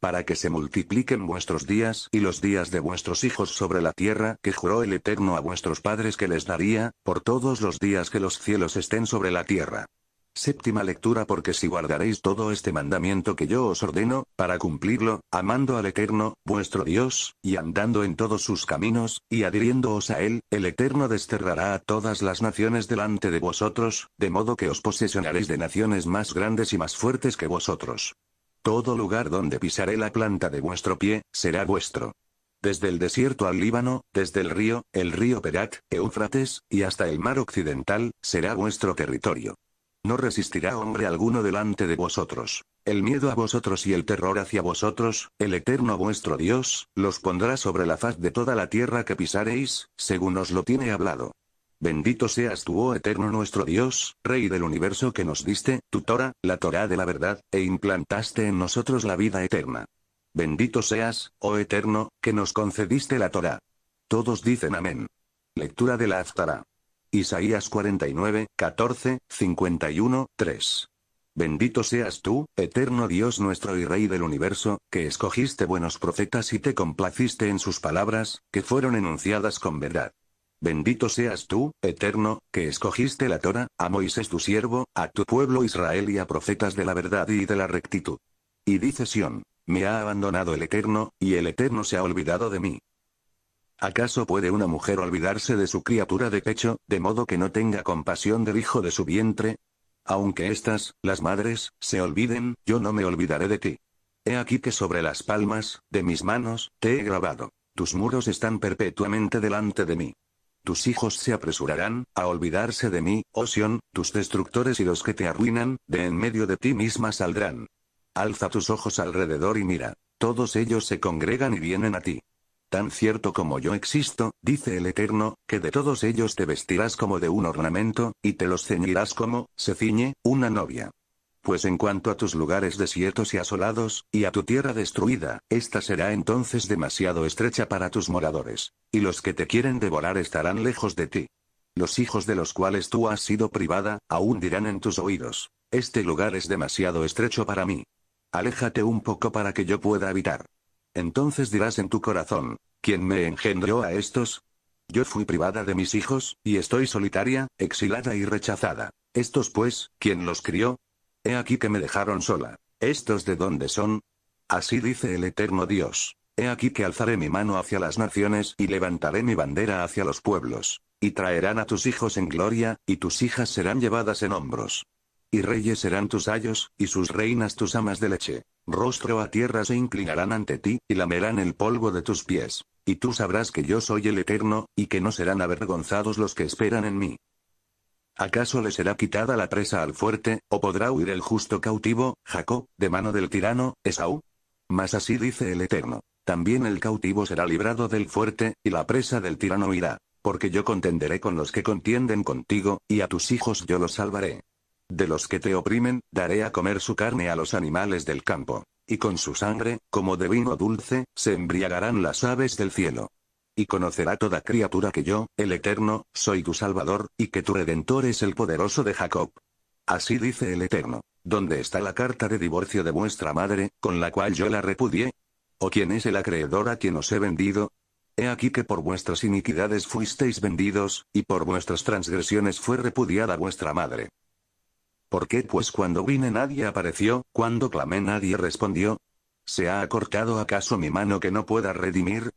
para que se multipliquen vuestros días y los días de vuestros hijos sobre la tierra que juró el Eterno a vuestros padres que les daría, por todos los días que los cielos estén sobre la tierra. Séptima lectura porque si guardaréis todo este mandamiento que yo os ordeno, para cumplirlo, amando al Eterno, vuestro Dios, y andando en todos sus caminos, y adhiriéndoos a Él, el Eterno desterrará a todas las naciones delante de vosotros, de modo que os posesionaréis de naciones más grandes y más fuertes que vosotros. Todo lugar donde pisaré la planta de vuestro pie, será vuestro. Desde el desierto al Líbano, desde el río, el río Perat, Éufrates, y hasta el mar occidental, será vuestro territorio. No resistirá hombre alguno delante de vosotros. El miedo a vosotros y el terror hacia vosotros, el eterno vuestro Dios, los pondrá sobre la faz de toda la tierra que pisaréis, según os lo tiene hablado. Bendito seas tú, oh eterno nuestro Dios, Rey del universo que nos diste, tu Torah, la Torah de la verdad, e implantaste en nosotros la vida eterna. Bendito seas, oh eterno, que nos concediste la Torah. Todos dicen amén. Lectura de la Aftara. Isaías 49, 14, 51, 3. Bendito seas tú, eterno Dios nuestro y Rey del universo, que escogiste buenos profetas y te complaciste en sus palabras, que fueron enunciadas con verdad. Bendito seas tú, Eterno, que escogiste la Torah, a Moisés tu siervo, a tu pueblo Israel y a profetas de la verdad y de la rectitud. Y dice Sión, me ha abandonado el Eterno, y el Eterno se ha olvidado de mí. ¿Acaso puede una mujer olvidarse de su criatura de pecho, de modo que no tenga compasión del hijo de su vientre? Aunque estas, las madres, se olviden, yo no me olvidaré de ti. He aquí que sobre las palmas, de mis manos, te he grabado. Tus muros están perpetuamente delante de mí. Tus hijos se apresurarán a olvidarse de mí, Osión, oh tus destructores y los que te arruinan, de en medio de ti misma saldrán. Alza tus ojos alrededor y mira. Todos ellos se congregan y vienen a ti. Tan cierto como yo existo, dice el Eterno, que de todos ellos te vestirás como de un ornamento, y te los ceñirás como, se ciñe, una novia. Pues en cuanto a tus lugares desiertos y asolados, y a tu tierra destruida, esta será entonces demasiado estrecha para tus moradores. Y los que te quieren devorar estarán lejos de ti. Los hijos de los cuales tú has sido privada, aún dirán en tus oídos, este lugar es demasiado estrecho para mí. Aléjate un poco para que yo pueda habitar. Entonces dirás en tu corazón, ¿quién me engendró a estos? Yo fui privada de mis hijos, y estoy solitaria, exilada y rechazada. Estos pues, ¿quién los crió? He aquí que me dejaron sola. ¿Estos de dónde son? Así dice el eterno Dios. He aquí que alzaré mi mano hacia las naciones y levantaré mi bandera hacia los pueblos. Y traerán a tus hijos en gloria, y tus hijas serán llevadas en hombros. Y reyes serán tus ayos, y sus reinas tus amas de leche. Rostro a tierra se inclinarán ante ti, y lamerán el polvo de tus pies. Y tú sabrás que yo soy el Eterno, y que no serán avergonzados los que esperan en mí. ¿Acaso le será quitada la presa al fuerte, o podrá huir el justo cautivo, Jacob, de mano del tirano, Esaú? Mas así dice el Eterno. También el cautivo será librado del fuerte, y la presa del tirano huirá. Porque yo contenderé con los que contienden contigo, y a tus hijos yo los salvaré. De los que te oprimen, daré a comer su carne a los animales del campo. Y con su sangre, como de vino dulce, se embriagarán las aves del cielo. Y conocerá toda criatura que yo, el Eterno, soy tu Salvador, y que tu Redentor es el poderoso de Jacob. Así dice el Eterno. ¿Dónde está la carta de divorcio de vuestra madre, con la cual yo la repudié? ¿O quién es el acreedor a quien os he vendido? He aquí que por vuestras iniquidades fuisteis vendidos, y por vuestras transgresiones fue repudiada vuestra madre. ¿Por qué pues cuando vine nadie apareció, cuando clamé nadie respondió? ¿Se ha acortado acaso mi mano que no pueda redimir?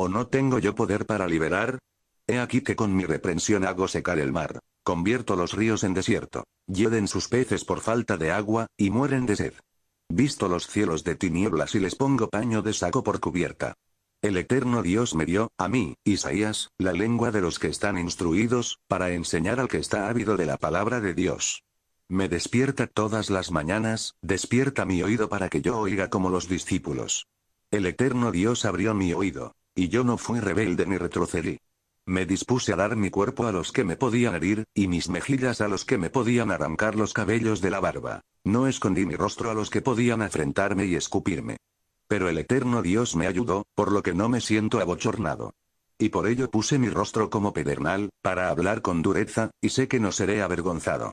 ¿O no tengo yo poder para liberar? He aquí que con mi reprensión hago secar el mar. Convierto los ríos en desierto. Yeden sus peces por falta de agua, y mueren de sed. Visto los cielos de tinieblas y les pongo paño de saco por cubierta. El eterno Dios me dio, a mí, Isaías, la lengua de los que están instruidos, para enseñar al que está ávido de la palabra de Dios. Me despierta todas las mañanas, despierta mi oído para que yo oiga como los discípulos. El eterno Dios abrió mi oído y yo no fui rebelde ni retrocedí. Me dispuse a dar mi cuerpo a los que me podían herir, y mis mejillas a los que me podían arrancar los cabellos de la barba. No escondí mi rostro a los que podían afrentarme y escupirme. Pero el eterno Dios me ayudó, por lo que no me siento abochornado. Y por ello puse mi rostro como pedernal, para hablar con dureza, y sé que no seré avergonzado.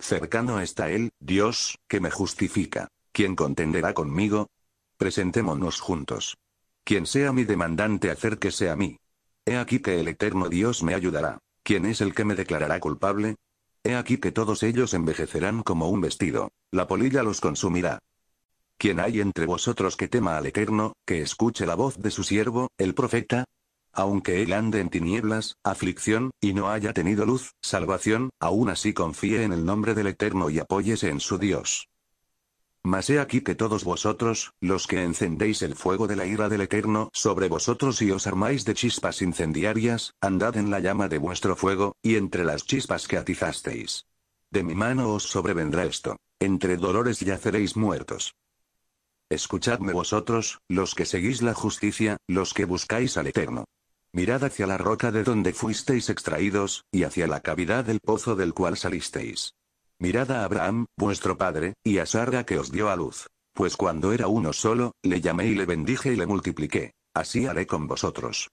Cercano está Él, Dios, que me justifica. ¿Quién contenderá conmigo? Presentémonos juntos. Quien sea mi demandante acérquese a mí. He aquí que el eterno Dios me ayudará. ¿Quién es el que me declarará culpable? He aquí que todos ellos envejecerán como un vestido, la polilla los consumirá. ¿Quién hay entre vosotros que tema al Eterno, que escuche la voz de su siervo, el profeta? Aunque él ande en tinieblas, aflicción, y no haya tenido luz, salvación, aún así confíe en el nombre del Eterno y apóyese en su Dios. Mas he aquí que todos vosotros, los que encendéis el fuego de la ira del Eterno sobre vosotros y os armáis de chispas incendiarias, andad en la llama de vuestro fuego, y entre las chispas que atizasteis. De mi mano os sobrevendrá esto. Entre dolores yaceréis muertos. Escuchadme vosotros, los que seguís la justicia, los que buscáis al Eterno. Mirad hacia la roca de donde fuisteis extraídos, y hacia la cavidad del pozo del cual salisteis. Mirad a Abraham, vuestro padre, y a Sarga que os dio a luz. Pues cuando era uno solo, le llamé y le bendije y le multipliqué. Así haré con vosotros.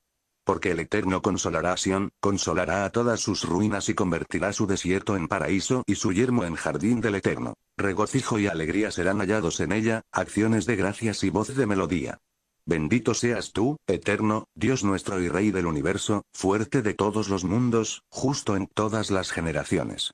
Porque el Eterno consolará a Sión, consolará a todas sus ruinas y convertirá su desierto en paraíso y su yermo en jardín del Eterno. Regocijo y alegría serán hallados en ella, acciones de gracias y voz de melodía. Bendito seas tú, Eterno, Dios nuestro y Rey del universo, fuerte de todos los mundos, justo en todas las generaciones.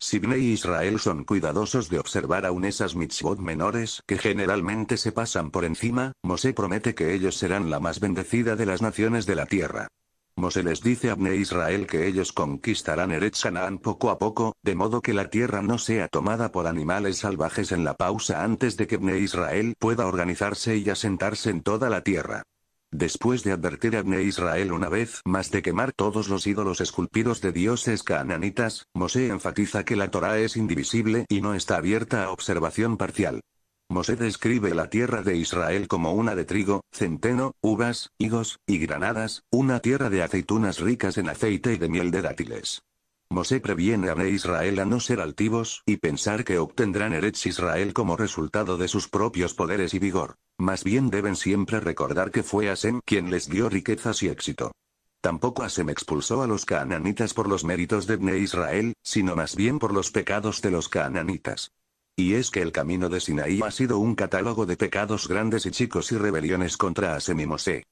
Si y Israel son cuidadosos de observar aún esas mitzvot menores que generalmente se pasan por encima, Mosé promete que ellos serán la más bendecida de las naciones de la tierra. Mosé les dice a Bnei Israel que ellos conquistarán Eretz Canaán poco a poco, de modo que la tierra no sea tomada por animales salvajes en la pausa antes de que Bnei Israel pueda organizarse y asentarse en toda la tierra. Después de advertir a Abne Israel una vez más de quemar todos los ídolos esculpidos de dioses cananitas, Mosé enfatiza que la Torah es indivisible y no está abierta a observación parcial. Mosé describe la tierra de Israel como una de trigo, centeno, uvas, higos, y granadas, una tierra de aceitunas ricas en aceite y de miel de dátiles. Mosé previene a Israel a no ser altivos y pensar que obtendrán Eretz Israel como resultado de sus propios poderes y vigor. Más bien deben siempre recordar que fue Asem quien les dio riquezas y éxito. Tampoco Asem expulsó a los cananitas por los méritos de Bne Israel, sino más bien por los pecados de los cananitas. Y es que el camino de Sinaí ha sido un catálogo de pecados grandes y chicos y rebeliones contra Asem y Mosé.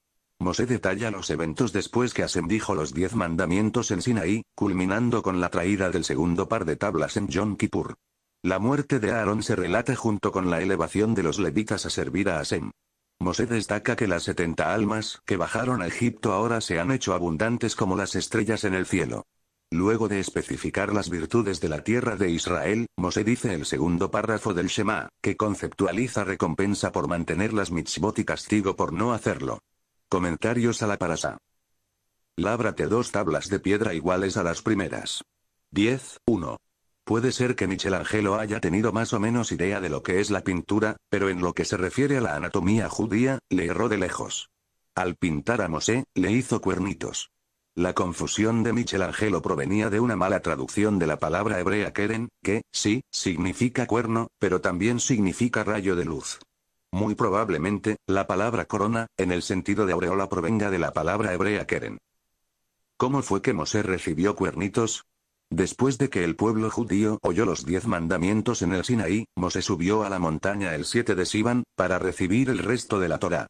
Mosé detalla los eventos después que Asen dijo los diez mandamientos en Sinaí, culminando con la traída del segundo par de tablas en Yom Kippur. La muerte de Aarón se relata junto con la elevación de los levitas a servir a Asen. Mosé destaca que las setenta almas que bajaron a Egipto ahora se han hecho abundantes como las estrellas en el cielo. Luego de especificar las virtudes de la tierra de Israel, Mosé dice el segundo párrafo del Shema, que conceptualiza recompensa por mantener las mitzvot y castigo por no hacerlo. Comentarios a la parasa. Lábrate dos tablas de piedra iguales a las primeras. 10. 1. Puede ser que Michelangelo haya tenido más o menos idea de lo que es la pintura, pero en lo que se refiere a la anatomía judía, le erró de lejos. Al pintar a Mosé, le hizo cuernitos. La confusión de Michelangelo provenía de una mala traducción de la palabra hebrea keren, que, sí, significa cuerno, pero también significa rayo de luz. Muy probablemente, la palabra corona, en el sentido de aureola provenga de la palabra hebrea keren. ¿Cómo fue que Mosé recibió cuernitos? Después de que el pueblo judío oyó los diez mandamientos en el Sinaí, Mosé subió a la montaña el 7 de Sivan, para recibir el resto de la Torah.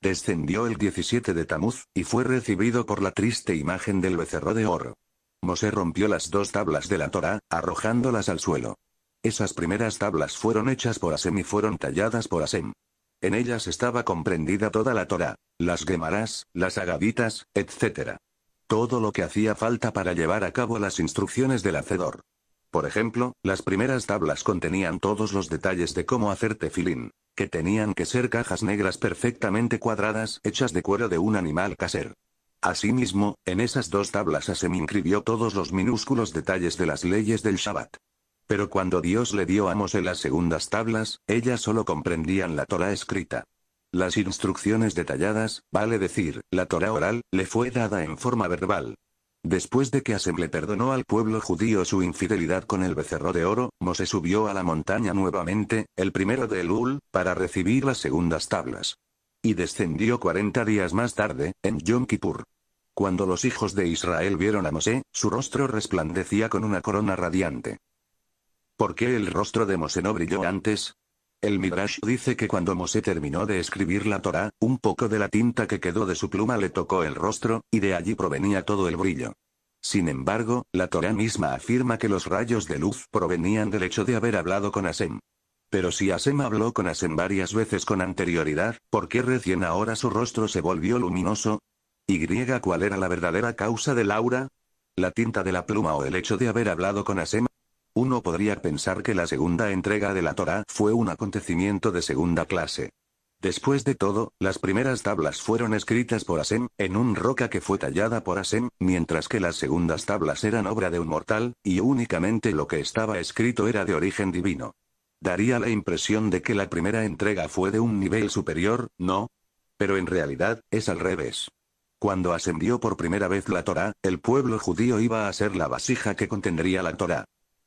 Descendió el 17 de Tamuz, y fue recibido por la triste imagen del becerro de oro. Mosé rompió las dos tablas de la Torah, arrojándolas al suelo. Esas primeras tablas fueron hechas por Asem y fueron talladas por Asem. En ellas estaba comprendida toda la Torah, las Gemarás, las Agaditas, etc. Todo lo que hacía falta para llevar a cabo las instrucciones del hacedor. Por ejemplo, las primeras tablas contenían todos los detalles de cómo hacer tefilín, que tenían que ser cajas negras perfectamente cuadradas hechas de cuero de un animal caser. Asimismo, en esas dos tablas se inscribió todos los minúsculos detalles de las leyes del Shabbat. Pero cuando Dios le dio a Mosé las segundas tablas, ellas solo comprendían la Torah escrita. Las instrucciones detalladas, vale decir, la Torah oral, le fue dada en forma verbal. Después de que Hashem le perdonó al pueblo judío su infidelidad con el becerro de oro, Mosé subió a la montaña nuevamente, el primero de Elul, para recibir las segundas tablas. Y descendió 40 días más tarde, en Yom Kippur. Cuando los hijos de Israel vieron a Mosé, su rostro resplandecía con una corona radiante. ¿Por qué el rostro de Mosé no brilló antes? El Midrash dice que cuando Mosé terminó de escribir la Torá, un poco de la tinta que quedó de su pluma le tocó el rostro, y de allí provenía todo el brillo. Sin embargo, la Torá misma afirma que los rayos de luz provenían del hecho de haber hablado con Asem. Pero si Asen habló con Asen varias veces con anterioridad, ¿por qué recién ahora su rostro se volvió luminoso? ¿Y cuál era la verdadera causa del aura? ¿La tinta de la pluma o el hecho de haber hablado con Asen? Uno podría pensar que la segunda entrega de la Torá fue un acontecimiento de segunda clase. Después de todo, las primeras tablas fueron escritas por Asen en un roca que fue tallada por Asen, mientras que las segundas tablas eran obra de un mortal, y únicamente lo que estaba escrito era de origen divino. Daría la impresión de que la primera entrega fue de un nivel superior, ¿no? Pero en realidad, es al revés. Cuando ascendió por primera vez la Torá, el pueblo judío iba a ser la vasija que contendría la Torá.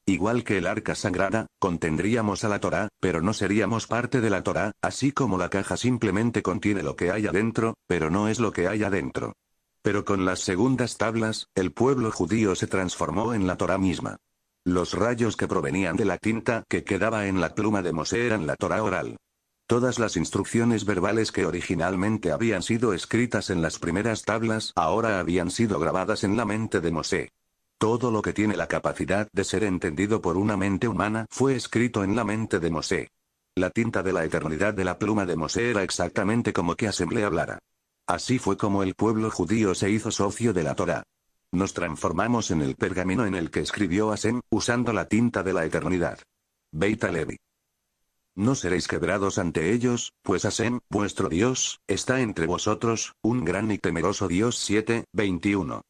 Igual que el arca sagrada, contendríamos a la Torá, pero no seríamos parte de la Torá, así como la caja simplemente contiene lo que hay adentro, pero no es lo que hay adentro. Pero con las segundas tablas, el pueblo judío se transformó en la Torá misma. Los rayos que provenían de la tinta que quedaba en la pluma de Mosé eran la Torá oral. Todas las instrucciones verbales que originalmente habían sido escritas en las primeras tablas ahora habían sido grabadas en la mente de Mosé. Todo lo que tiene la capacidad de ser entendido por una mente humana fue escrito en la mente de Mosé. La tinta de la eternidad de la pluma de Mosé era exactamente como que le hablara. Así fue como el pueblo judío se hizo socio de la Torah. Nos transformamos en el pergamino en el que escribió Asem, usando la tinta de la eternidad. Beita Levi. No seréis quebrados ante ellos, pues Asem, vuestro Dios, está entre vosotros, un gran y temeroso Dios 7, 21.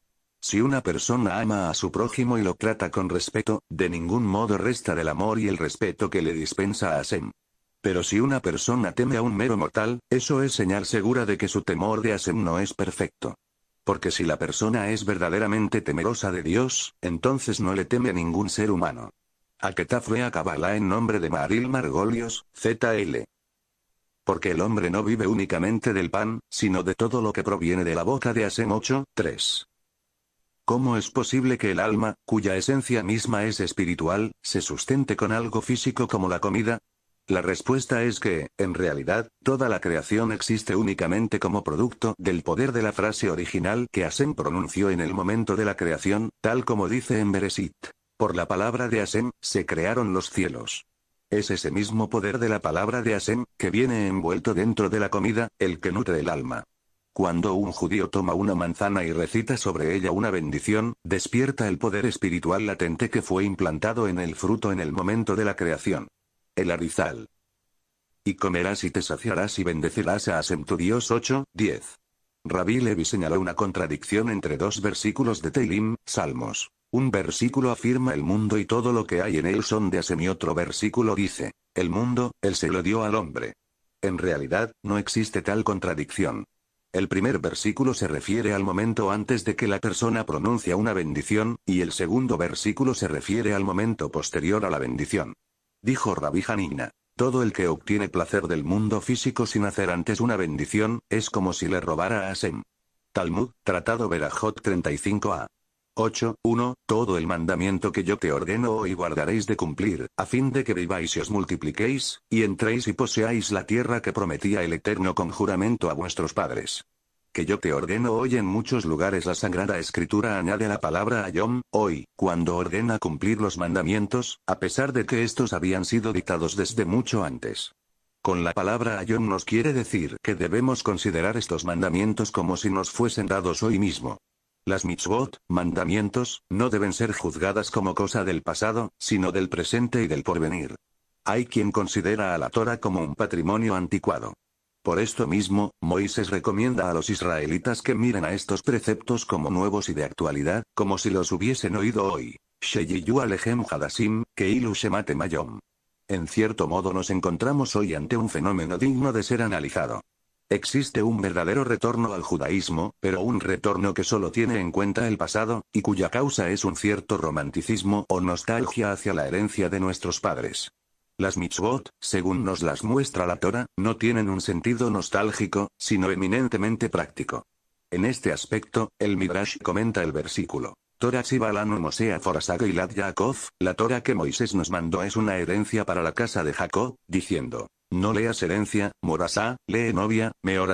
Si una persona ama a su prójimo y lo trata con respeto, de ningún modo resta del amor y el respeto que le dispensa a Sem. Pero si una persona teme a un mero mortal, eso es señal segura de que su temor de Asem no es perfecto. Porque si la persona es verdaderamente temerosa de Dios, entonces no le teme a ningún ser humano. Aketafue fue en nombre de Maril Margolios, ZL. Porque el hombre no vive únicamente del pan, sino de todo lo que proviene de la boca de Asem 8, 3. ¿Cómo es posible que el alma, cuya esencia misma es espiritual, se sustente con algo físico como la comida? La respuesta es que, en realidad, toda la creación existe únicamente como producto del poder de la frase original que Asen pronunció en el momento de la creación, tal como dice en Beresit. Por la palabra de Asen, se crearon los cielos. Es ese mismo poder de la palabra de Asen, que viene envuelto dentro de la comida, el que nutre el alma. Cuando un judío toma una manzana y recita sobre ella una bendición, despierta el poder espiritual latente que fue implantado en el fruto en el momento de la creación. El arizal. Y comerás y te saciarás y bendecirás a Asem tu Dios 8, 10. Rabí Levi señaló una contradicción entre dos versículos de Teilim, Salmos. Un versículo afirma el mundo y todo lo que hay en él son de Asem y otro versículo dice, el mundo, él se lo dio al hombre. En realidad, no existe tal contradicción. El primer versículo se refiere al momento antes de que la persona pronuncia una bendición, y el segundo versículo se refiere al momento posterior a la bendición. Dijo Rabbi Hanina. Todo el que obtiene placer del mundo físico sin hacer antes una bendición, es como si le robara a Sem. Talmud, Tratado Berajot 35a. 8, 1, todo el mandamiento que yo te ordeno hoy guardaréis de cumplir, a fin de que viváis y os multipliquéis, y entréis y poseáis la tierra que prometía el Eterno con juramento a vuestros padres. Que yo te ordeno hoy en muchos lugares la sagrada escritura añade la palabra Ayom, hoy, cuando ordena cumplir los mandamientos, a pesar de que estos habían sido dictados desde mucho antes. Con la palabra Ayom nos quiere decir que debemos considerar estos mandamientos como si nos fuesen dados hoy mismo. Las mitzvot, mandamientos, no deben ser juzgadas como cosa del pasado, sino del presente y del porvenir. Hay quien considera a la Torah como un patrimonio anticuado. Por esto mismo, Moisés recomienda a los israelitas que miren a estos preceptos como nuevos y de actualidad, como si los hubiesen oído hoy. Sheyiyu Hadasim, En cierto modo nos encontramos hoy ante un fenómeno digno de ser analizado. Existe un verdadero retorno al judaísmo, pero un retorno que solo tiene en cuenta el pasado, y cuya causa es un cierto romanticismo o nostalgia hacia la herencia de nuestros padres. Las mitzvot, según nos las muestra la Torah, no tienen un sentido nostálgico, sino eminentemente práctico. En este aspecto, el Midrash comenta el versículo. Torah Sibalanu Mosea Forasaga y Yaakov, la Torah que Moisés nos mandó es una herencia para la casa de Jacob, diciendo, no leas herencia, Morasá, lee novia,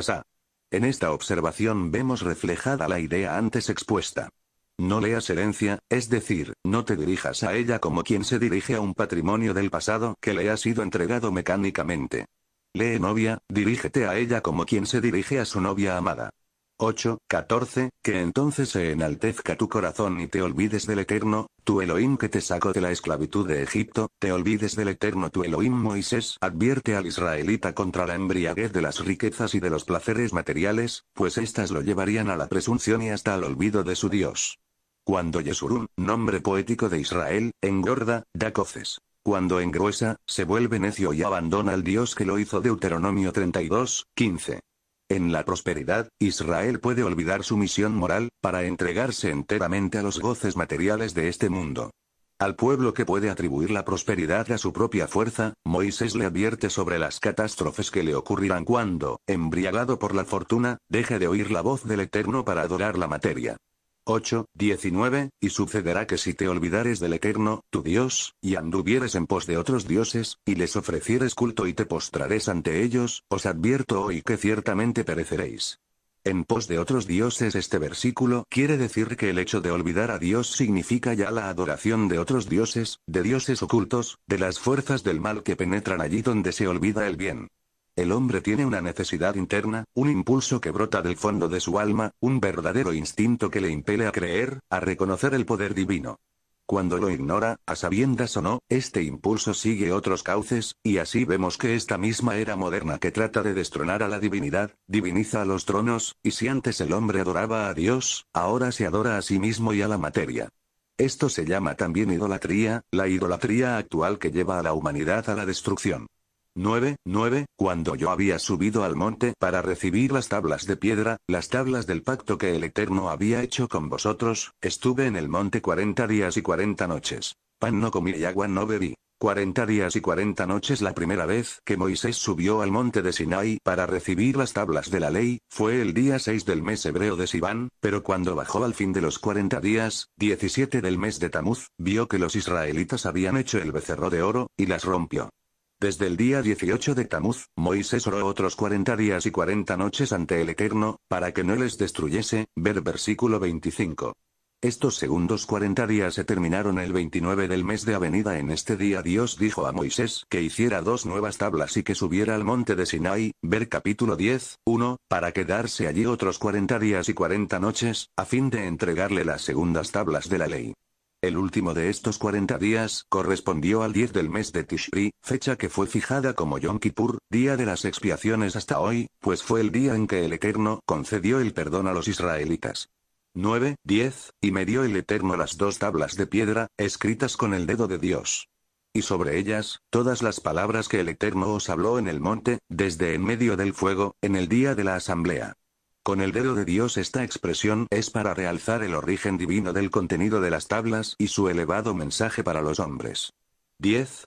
a. En esta observación vemos reflejada la idea antes expuesta. No leas herencia, es decir, no te dirijas a ella como quien se dirige a un patrimonio del pasado que le ha sido entregado mecánicamente. Lee novia, dirígete a ella como quien se dirige a su novia amada. 8, 14, que entonces se enaltezca tu corazón y te olvides del eterno, tu Elohim que te sacó de la esclavitud de Egipto, te olvides del eterno tu Elohim Moisés advierte al israelita contra la embriaguez de las riquezas y de los placeres materiales, pues éstas lo llevarían a la presunción y hasta al olvido de su Dios. Cuando Yesurún, nombre poético de Israel, engorda, da coces. Cuando engruesa, se vuelve necio y abandona al Dios que lo hizo Deuteronomio 32, 15. En la prosperidad, Israel puede olvidar su misión moral, para entregarse enteramente a los goces materiales de este mundo. Al pueblo que puede atribuir la prosperidad a su propia fuerza, Moisés le advierte sobre las catástrofes que le ocurrirán cuando, embriagado por la fortuna, deje de oír la voz del Eterno para adorar la materia. 8, 19, y sucederá que si te olvidares del Eterno, tu Dios, y anduvieres en pos de otros dioses, y les ofrecieres culto y te postrares ante ellos, os advierto hoy que ciertamente pereceréis. En pos de otros dioses este versículo quiere decir que el hecho de olvidar a Dios significa ya la adoración de otros dioses, de dioses ocultos, de las fuerzas del mal que penetran allí donde se olvida el bien. El hombre tiene una necesidad interna, un impulso que brota del fondo de su alma, un verdadero instinto que le impele a creer, a reconocer el poder divino. Cuando lo ignora, a sabiendas o no, este impulso sigue otros cauces, y así vemos que esta misma era moderna que trata de destronar a la divinidad, diviniza a los tronos, y si antes el hombre adoraba a Dios, ahora se adora a sí mismo y a la materia. Esto se llama también idolatría, la idolatría actual que lleva a la humanidad a la destrucción. 9, 9, cuando yo había subido al monte para recibir las tablas de piedra, las tablas del pacto que el Eterno había hecho con vosotros, estuve en el monte 40 días y 40 noches. Pan no comí y agua no bebí. 40 días y 40 noches la primera vez que Moisés subió al monte de Sinai para recibir las tablas de la ley, fue el día 6 del mes hebreo de Sivan, pero cuando bajó al fin de los 40 días, 17 del mes de Tamuz, vio que los israelitas habían hecho el becerro de oro, y las rompió. Desde el día 18 de Tamuz, Moisés oró otros 40 días y 40 noches ante el Eterno, para que no les destruyese, ver versículo 25. Estos segundos 40 días se terminaron el 29 del mes de Avenida. En este día Dios dijo a Moisés que hiciera dos nuevas tablas y que subiera al monte de Sinai, ver capítulo 10, 1, para quedarse allí otros 40 días y 40 noches, a fin de entregarle las segundas tablas de la ley. El último de estos 40 días correspondió al 10 del mes de Tishri, fecha que fue fijada como Yom Kippur, día de las expiaciones hasta hoy, pues fue el día en que el Eterno concedió el perdón a los israelitas. 9, 10, y me dio el Eterno las dos tablas de piedra, escritas con el dedo de Dios. Y sobre ellas, todas las palabras que el Eterno os habló en el monte, desde en medio del fuego, en el día de la asamblea. Con el dedo de Dios esta expresión es para realzar el origen divino del contenido de las tablas y su elevado mensaje para los hombres. 10.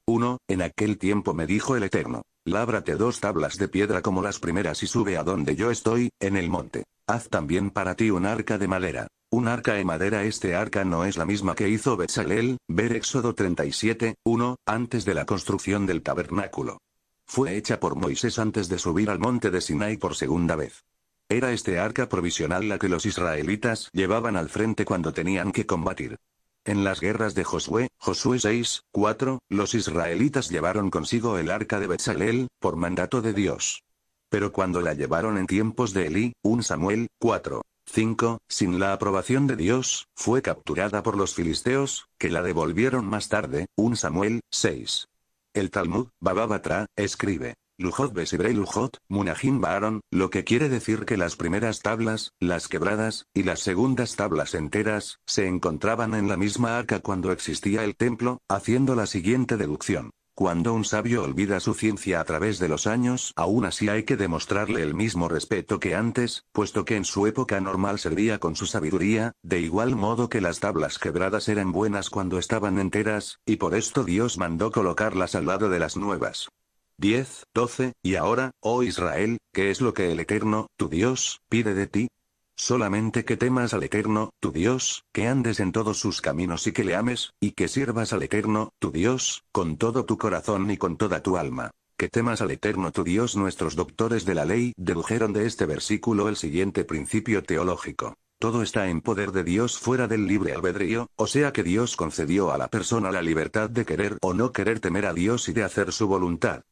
En aquel tiempo me dijo el Eterno. Lábrate dos tablas de piedra como las primeras y sube a donde yo estoy, en el monte. Haz también para ti un arca de madera. Un arca de madera Este arca no es la misma que hizo Bezalel, ver Éxodo 37, 1, antes de la construcción del tabernáculo. Fue hecha por Moisés antes de subir al monte de Sinai por segunda vez. Era este arca provisional la que los israelitas llevaban al frente cuando tenían que combatir. En las guerras de Josué, Josué 6, 4, los israelitas llevaron consigo el arca de Bezalel, por mandato de Dios. Pero cuando la llevaron en tiempos de Elí, 1 Samuel, 4, 5, sin la aprobación de Dios, fue capturada por los filisteos, que la devolvieron más tarde, 1 Samuel, 6. El Talmud, Bababatra, escribe. Lujot Besibre Lujot, Munajim baron, lo que quiere decir que las primeras tablas, las quebradas, y las segundas tablas enteras, se encontraban en la misma arca cuando existía el templo, haciendo la siguiente deducción. Cuando un sabio olvida su ciencia a través de los años, aún así hay que demostrarle el mismo respeto que antes, puesto que en su época normal servía con su sabiduría, de igual modo que las tablas quebradas eran buenas cuando estaban enteras, y por esto Dios mandó colocarlas al lado de las nuevas. 10, 12, y ahora, oh Israel, ¿qué es lo que el Eterno, tu Dios, pide de ti? Solamente que temas al Eterno, tu Dios, que andes en todos sus caminos y que le ames, y que sirvas al Eterno, tu Dios, con todo tu corazón y con toda tu alma. Que temas al Eterno tu Dios. Nuestros doctores de la ley dedujeron de este versículo el siguiente principio teológico. Todo está en poder de Dios fuera del libre albedrío, o sea que Dios concedió a la persona la libertad de querer o no querer temer a Dios y de hacer su voluntad.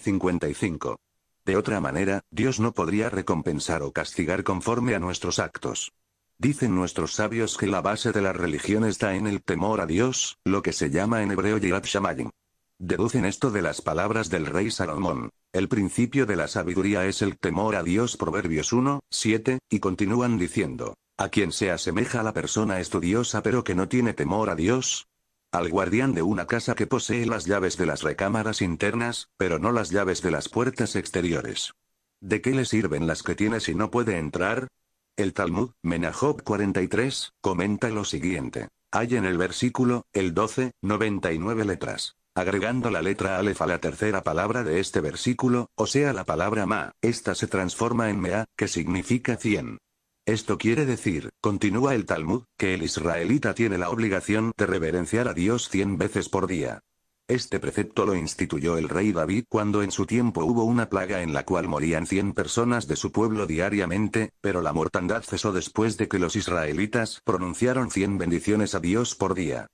55. De otra manera, Dios no podría recompensar o castigar conforme a nuestros actos. Dicen nuestros sabios que la base de la religión está en el temor a Dios, lo que se llama en hebreo Yirat Shamayim. Deducen esto de las palabras del rey Salomón. El principio de la sabiduría es el temor a Dios Proverbios 1, 7, y continúan diciendo, a quien se asemeja la persona estudiosa pero que no tiene temor a Dios, al guardián de una casa que posee las llaves de las recámaras internas, pero no las llaves de las puertas exteriores. ¿De qué le sirven las que tiene si no puede entrar? El Talmud, Menajob 43, comenta lo siguiente. Hay en el versículo, el 12, 99 letras. Agregando la letra Aleph a la tercera palabra de este versículo, o sea la palabra Ma, esta se transforma en Mea, que significa cien. Esto quiere decir, continúa el Talmud, que el israelita tiene la obligación de reverenciar a Dios cien veces por día. Este precepto lo instituyó el rey David cuando en su tiempo hubo una plaga en la cual morían cien personas de su pueblo diariamente, pero la mortandad cesó después de que los israelitas pronunciaron cien bendiciones a Dios por día.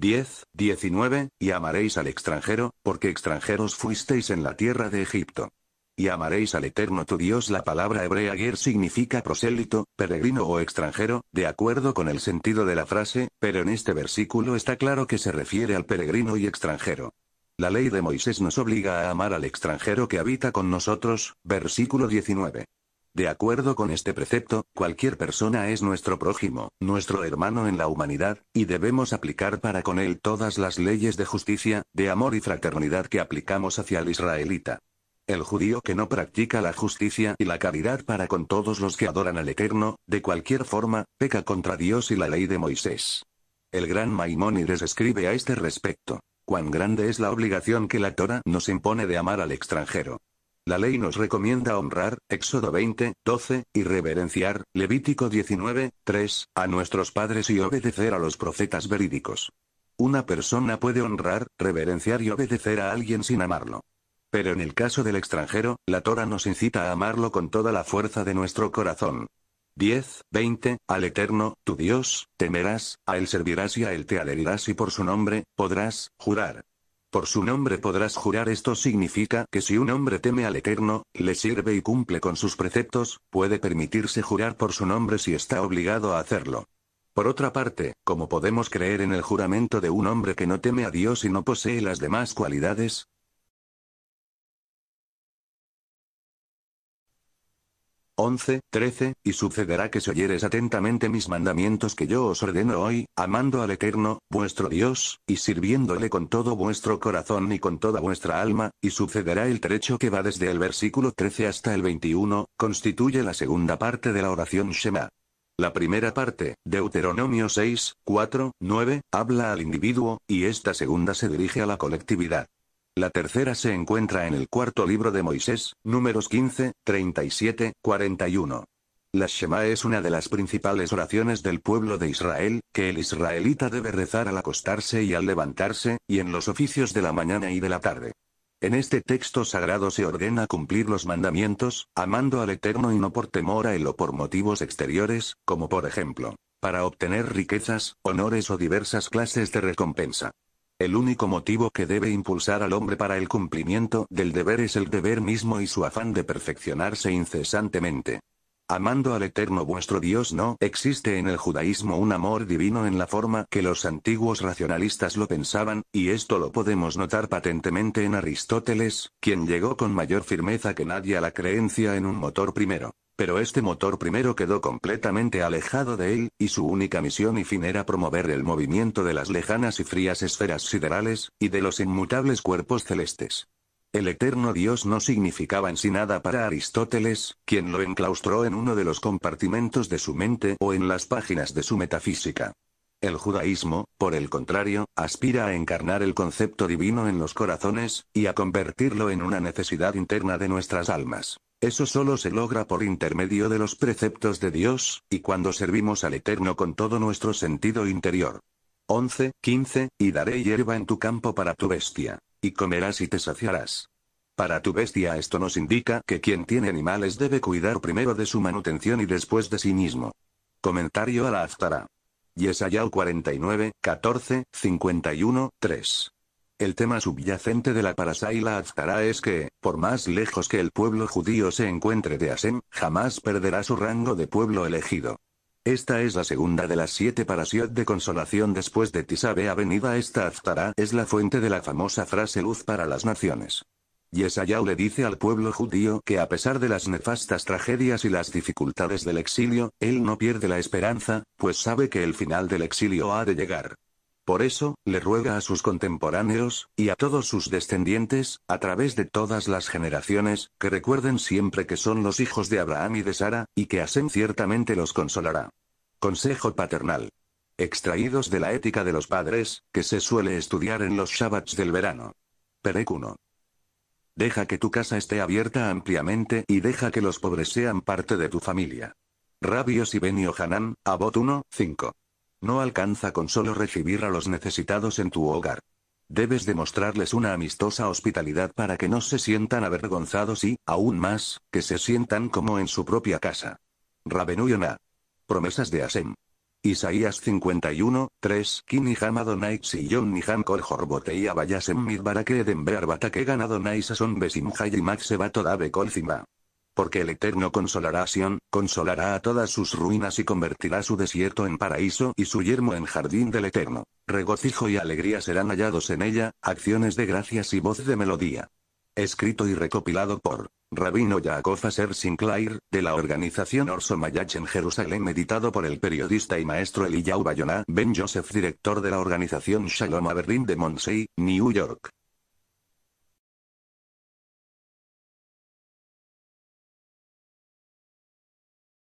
10, 19, y amaréis al extranjero, porque extranjeros fuisteis en la tierra de Egipto. Y amaréis al Eterno tu Dios. La palabra hebrea ger significa prosélito, peregrino o extranjero, de acuerdo con el sentido de la frase, pero en este versículo está claro que se refiere al peregrino y extranjero. La ley de Moisés nos obliga a amar al extranjero que habita con nosotros, versículo 19. De acuerdo con este precepto, cualquier persona es nuestro prójimo, nuestro hermano en la humanidad, y debemos aplicar para con él todas las leyes de justicia, de amor y fraternidad que aplicamos hacia el israelita. El judío que no practica la justicia y la caridad para con todos los que adoran al Eterno, de cualquier forma, peca contra Dios y la ley de Moisés. El gran Maimónides escribe a este respecto. Cuán grande es la obligación que la Torah nos impone de amar al extranjero. La ley nos recomienda honrar, Éxodo 20, 12, y reverenciar, Levítico 19, 3, a nuestros padres y obedecer a los profetas verídicos. Una persona puede honrar, reverenciar y obedecer a alguien sin amarlo. Pero en el caso del extranjero, la Torah nos incita a amarlo con toda la fuerza de nuestro corazón. 10, 20, Al Eterno, tu Dios, temerás, a Él servirás y a Él te adherirás y por su nombre, podrás, jurar. Por su nombre podrás jurar esto significa que si un hombre teme al Eterno, le sirve y cumple con sus preceptos, puede permitirse jurar por su nombre si está obligado a hacerlo. Por otra parte, como podemos creer en el juramento de un hombre que no teme a Dios y no posee las demás cualidades? 11, 13, y sucederá que si oyeres atentamente mis mandamientos que yo os ordeno hoy, amando al Eterno, vuestro Dios, y sirviéndole con todo vuestro corazón y con toda vuestra alma, y sucederá el trecho que va desde el versículo 13 hasta el 21, constituye la segunda parte de la oración Shema. La primera parte, Deuteronomio 6, 4, 9, habla al individuo, y esta segunda se dirige a la colectividad. La tercera se encuentra en el cuarto libro de Moisés, números 15, 37, 41. La Shema es una de las principales oraciones del pueblo de Israel, que el israelita debe rezar al acostarse y al levantarse, y en los oficios de la mañana y de la tarde. En este texto sagrado se ordena cumplir los mandamientos, amando al Eterno y no por temor a él o por motivos exteriores, como por ejemplo, para obtener riquezas, honores o diversas clases de recompensa. El único motivo que debe impulsar al hombre para el cumplimiento del deber es el deber mismo y su afán de perfeccionarse incesantemente. Amando al Eterno vuestro Dios no existe en el judaísmo un amor divino en la forma que los antiguos racionalistas lo pensaban, y esto lo podemos notar patentemente en Aristóteles, quien llegó con mayor firmeza que nadie a la creencia en un motor primero. Pero este motor primero quedó completamente alejado de él, y su única misión y fin era promover el movimiento de las lejanas y frías esferas siderales, y de los inmutables cuerpos celestes. El eterno Dios no significaba en sí nada para Aristóteles, quien lo enclaustró en uno de los compartimentos de su mente o en las páginas de su metafísica. El judaísmo, por el contrario, aspira a encarnar el concepto divino en los corazones, y a convertirlo en una necesidad interna de nuestras almas. Eso solo se logra por intermedio de los preceptos de Dios, y cuando servimos al Eterno con todo nuestro sentido interior. 11, 15, y daré hierba en tu campo para tu bestia. Y comerás y te saciarás. Para tu bestia esto nos indica que quien tiene animales debe cuidar primero de su manutención y después de sí mismo. Comentario a la Aftara. Yesayao 49, 14, 51, 3. El tema subyacente de la la Aztara es que, por más lejos que el pueblo judío se encuentre de Asem, jamás perderá su rango de pueblo elegido. Esta es la segunda de las siete parasiot de consolación después de Tisabe avenida esta Aftará es la fuente de la famosa frase luz para las naciones. Yesayau le dice al pueblo judío que a pesar de las nefastas tragedias y las dificultades del exilio, él no pierde la esperanza, pues sabe que el final del exilio ha de llegar. Por eso, le ruega a sus contemporáneos, y a todos sus descendientes, a través de todas las generaciones, que recuerden siempre que son los hijos de Abraham y de Sara, y que Asen ciertamente los consolará. Consejo paternal. Extraídos de la ética de los padres, que se suele estudiar en los Shabbats del verano. 1. Deja que tu casa esté abierta ampliamente y deja que los pobres sean parte de tu familia. Rabios y Benio Hanan, Abot 1, 5. No alcanza con solo recibir a los necesitados en tu hogar. Debes demostrarles una amistosa hospitalidad para que no se sientan avergonzados y, aún más, que se sientan como en su propia casa. Rabenuyona. Promesas de Asem. Isaías 51, 3 Kini Hamadonai Yon Niham Abayasem porque el Eterno consolará a Sion, consolará a todas sus ruinas y convertirá su desierto en paraíso y su yermo en jardín del Eterno. Regocijo y alegría serán hallados en ella, acciones de gracias y voz de melodía. Escrito y recopilado por Rabino Yaakov Aser Sinclair, de la organización Orso Mayach en Jerusalén, editado por el periodista y maestro Eliyahu Bayona Ben Joseph, director de la organización Shalom Aberdeen de Monsey, New York.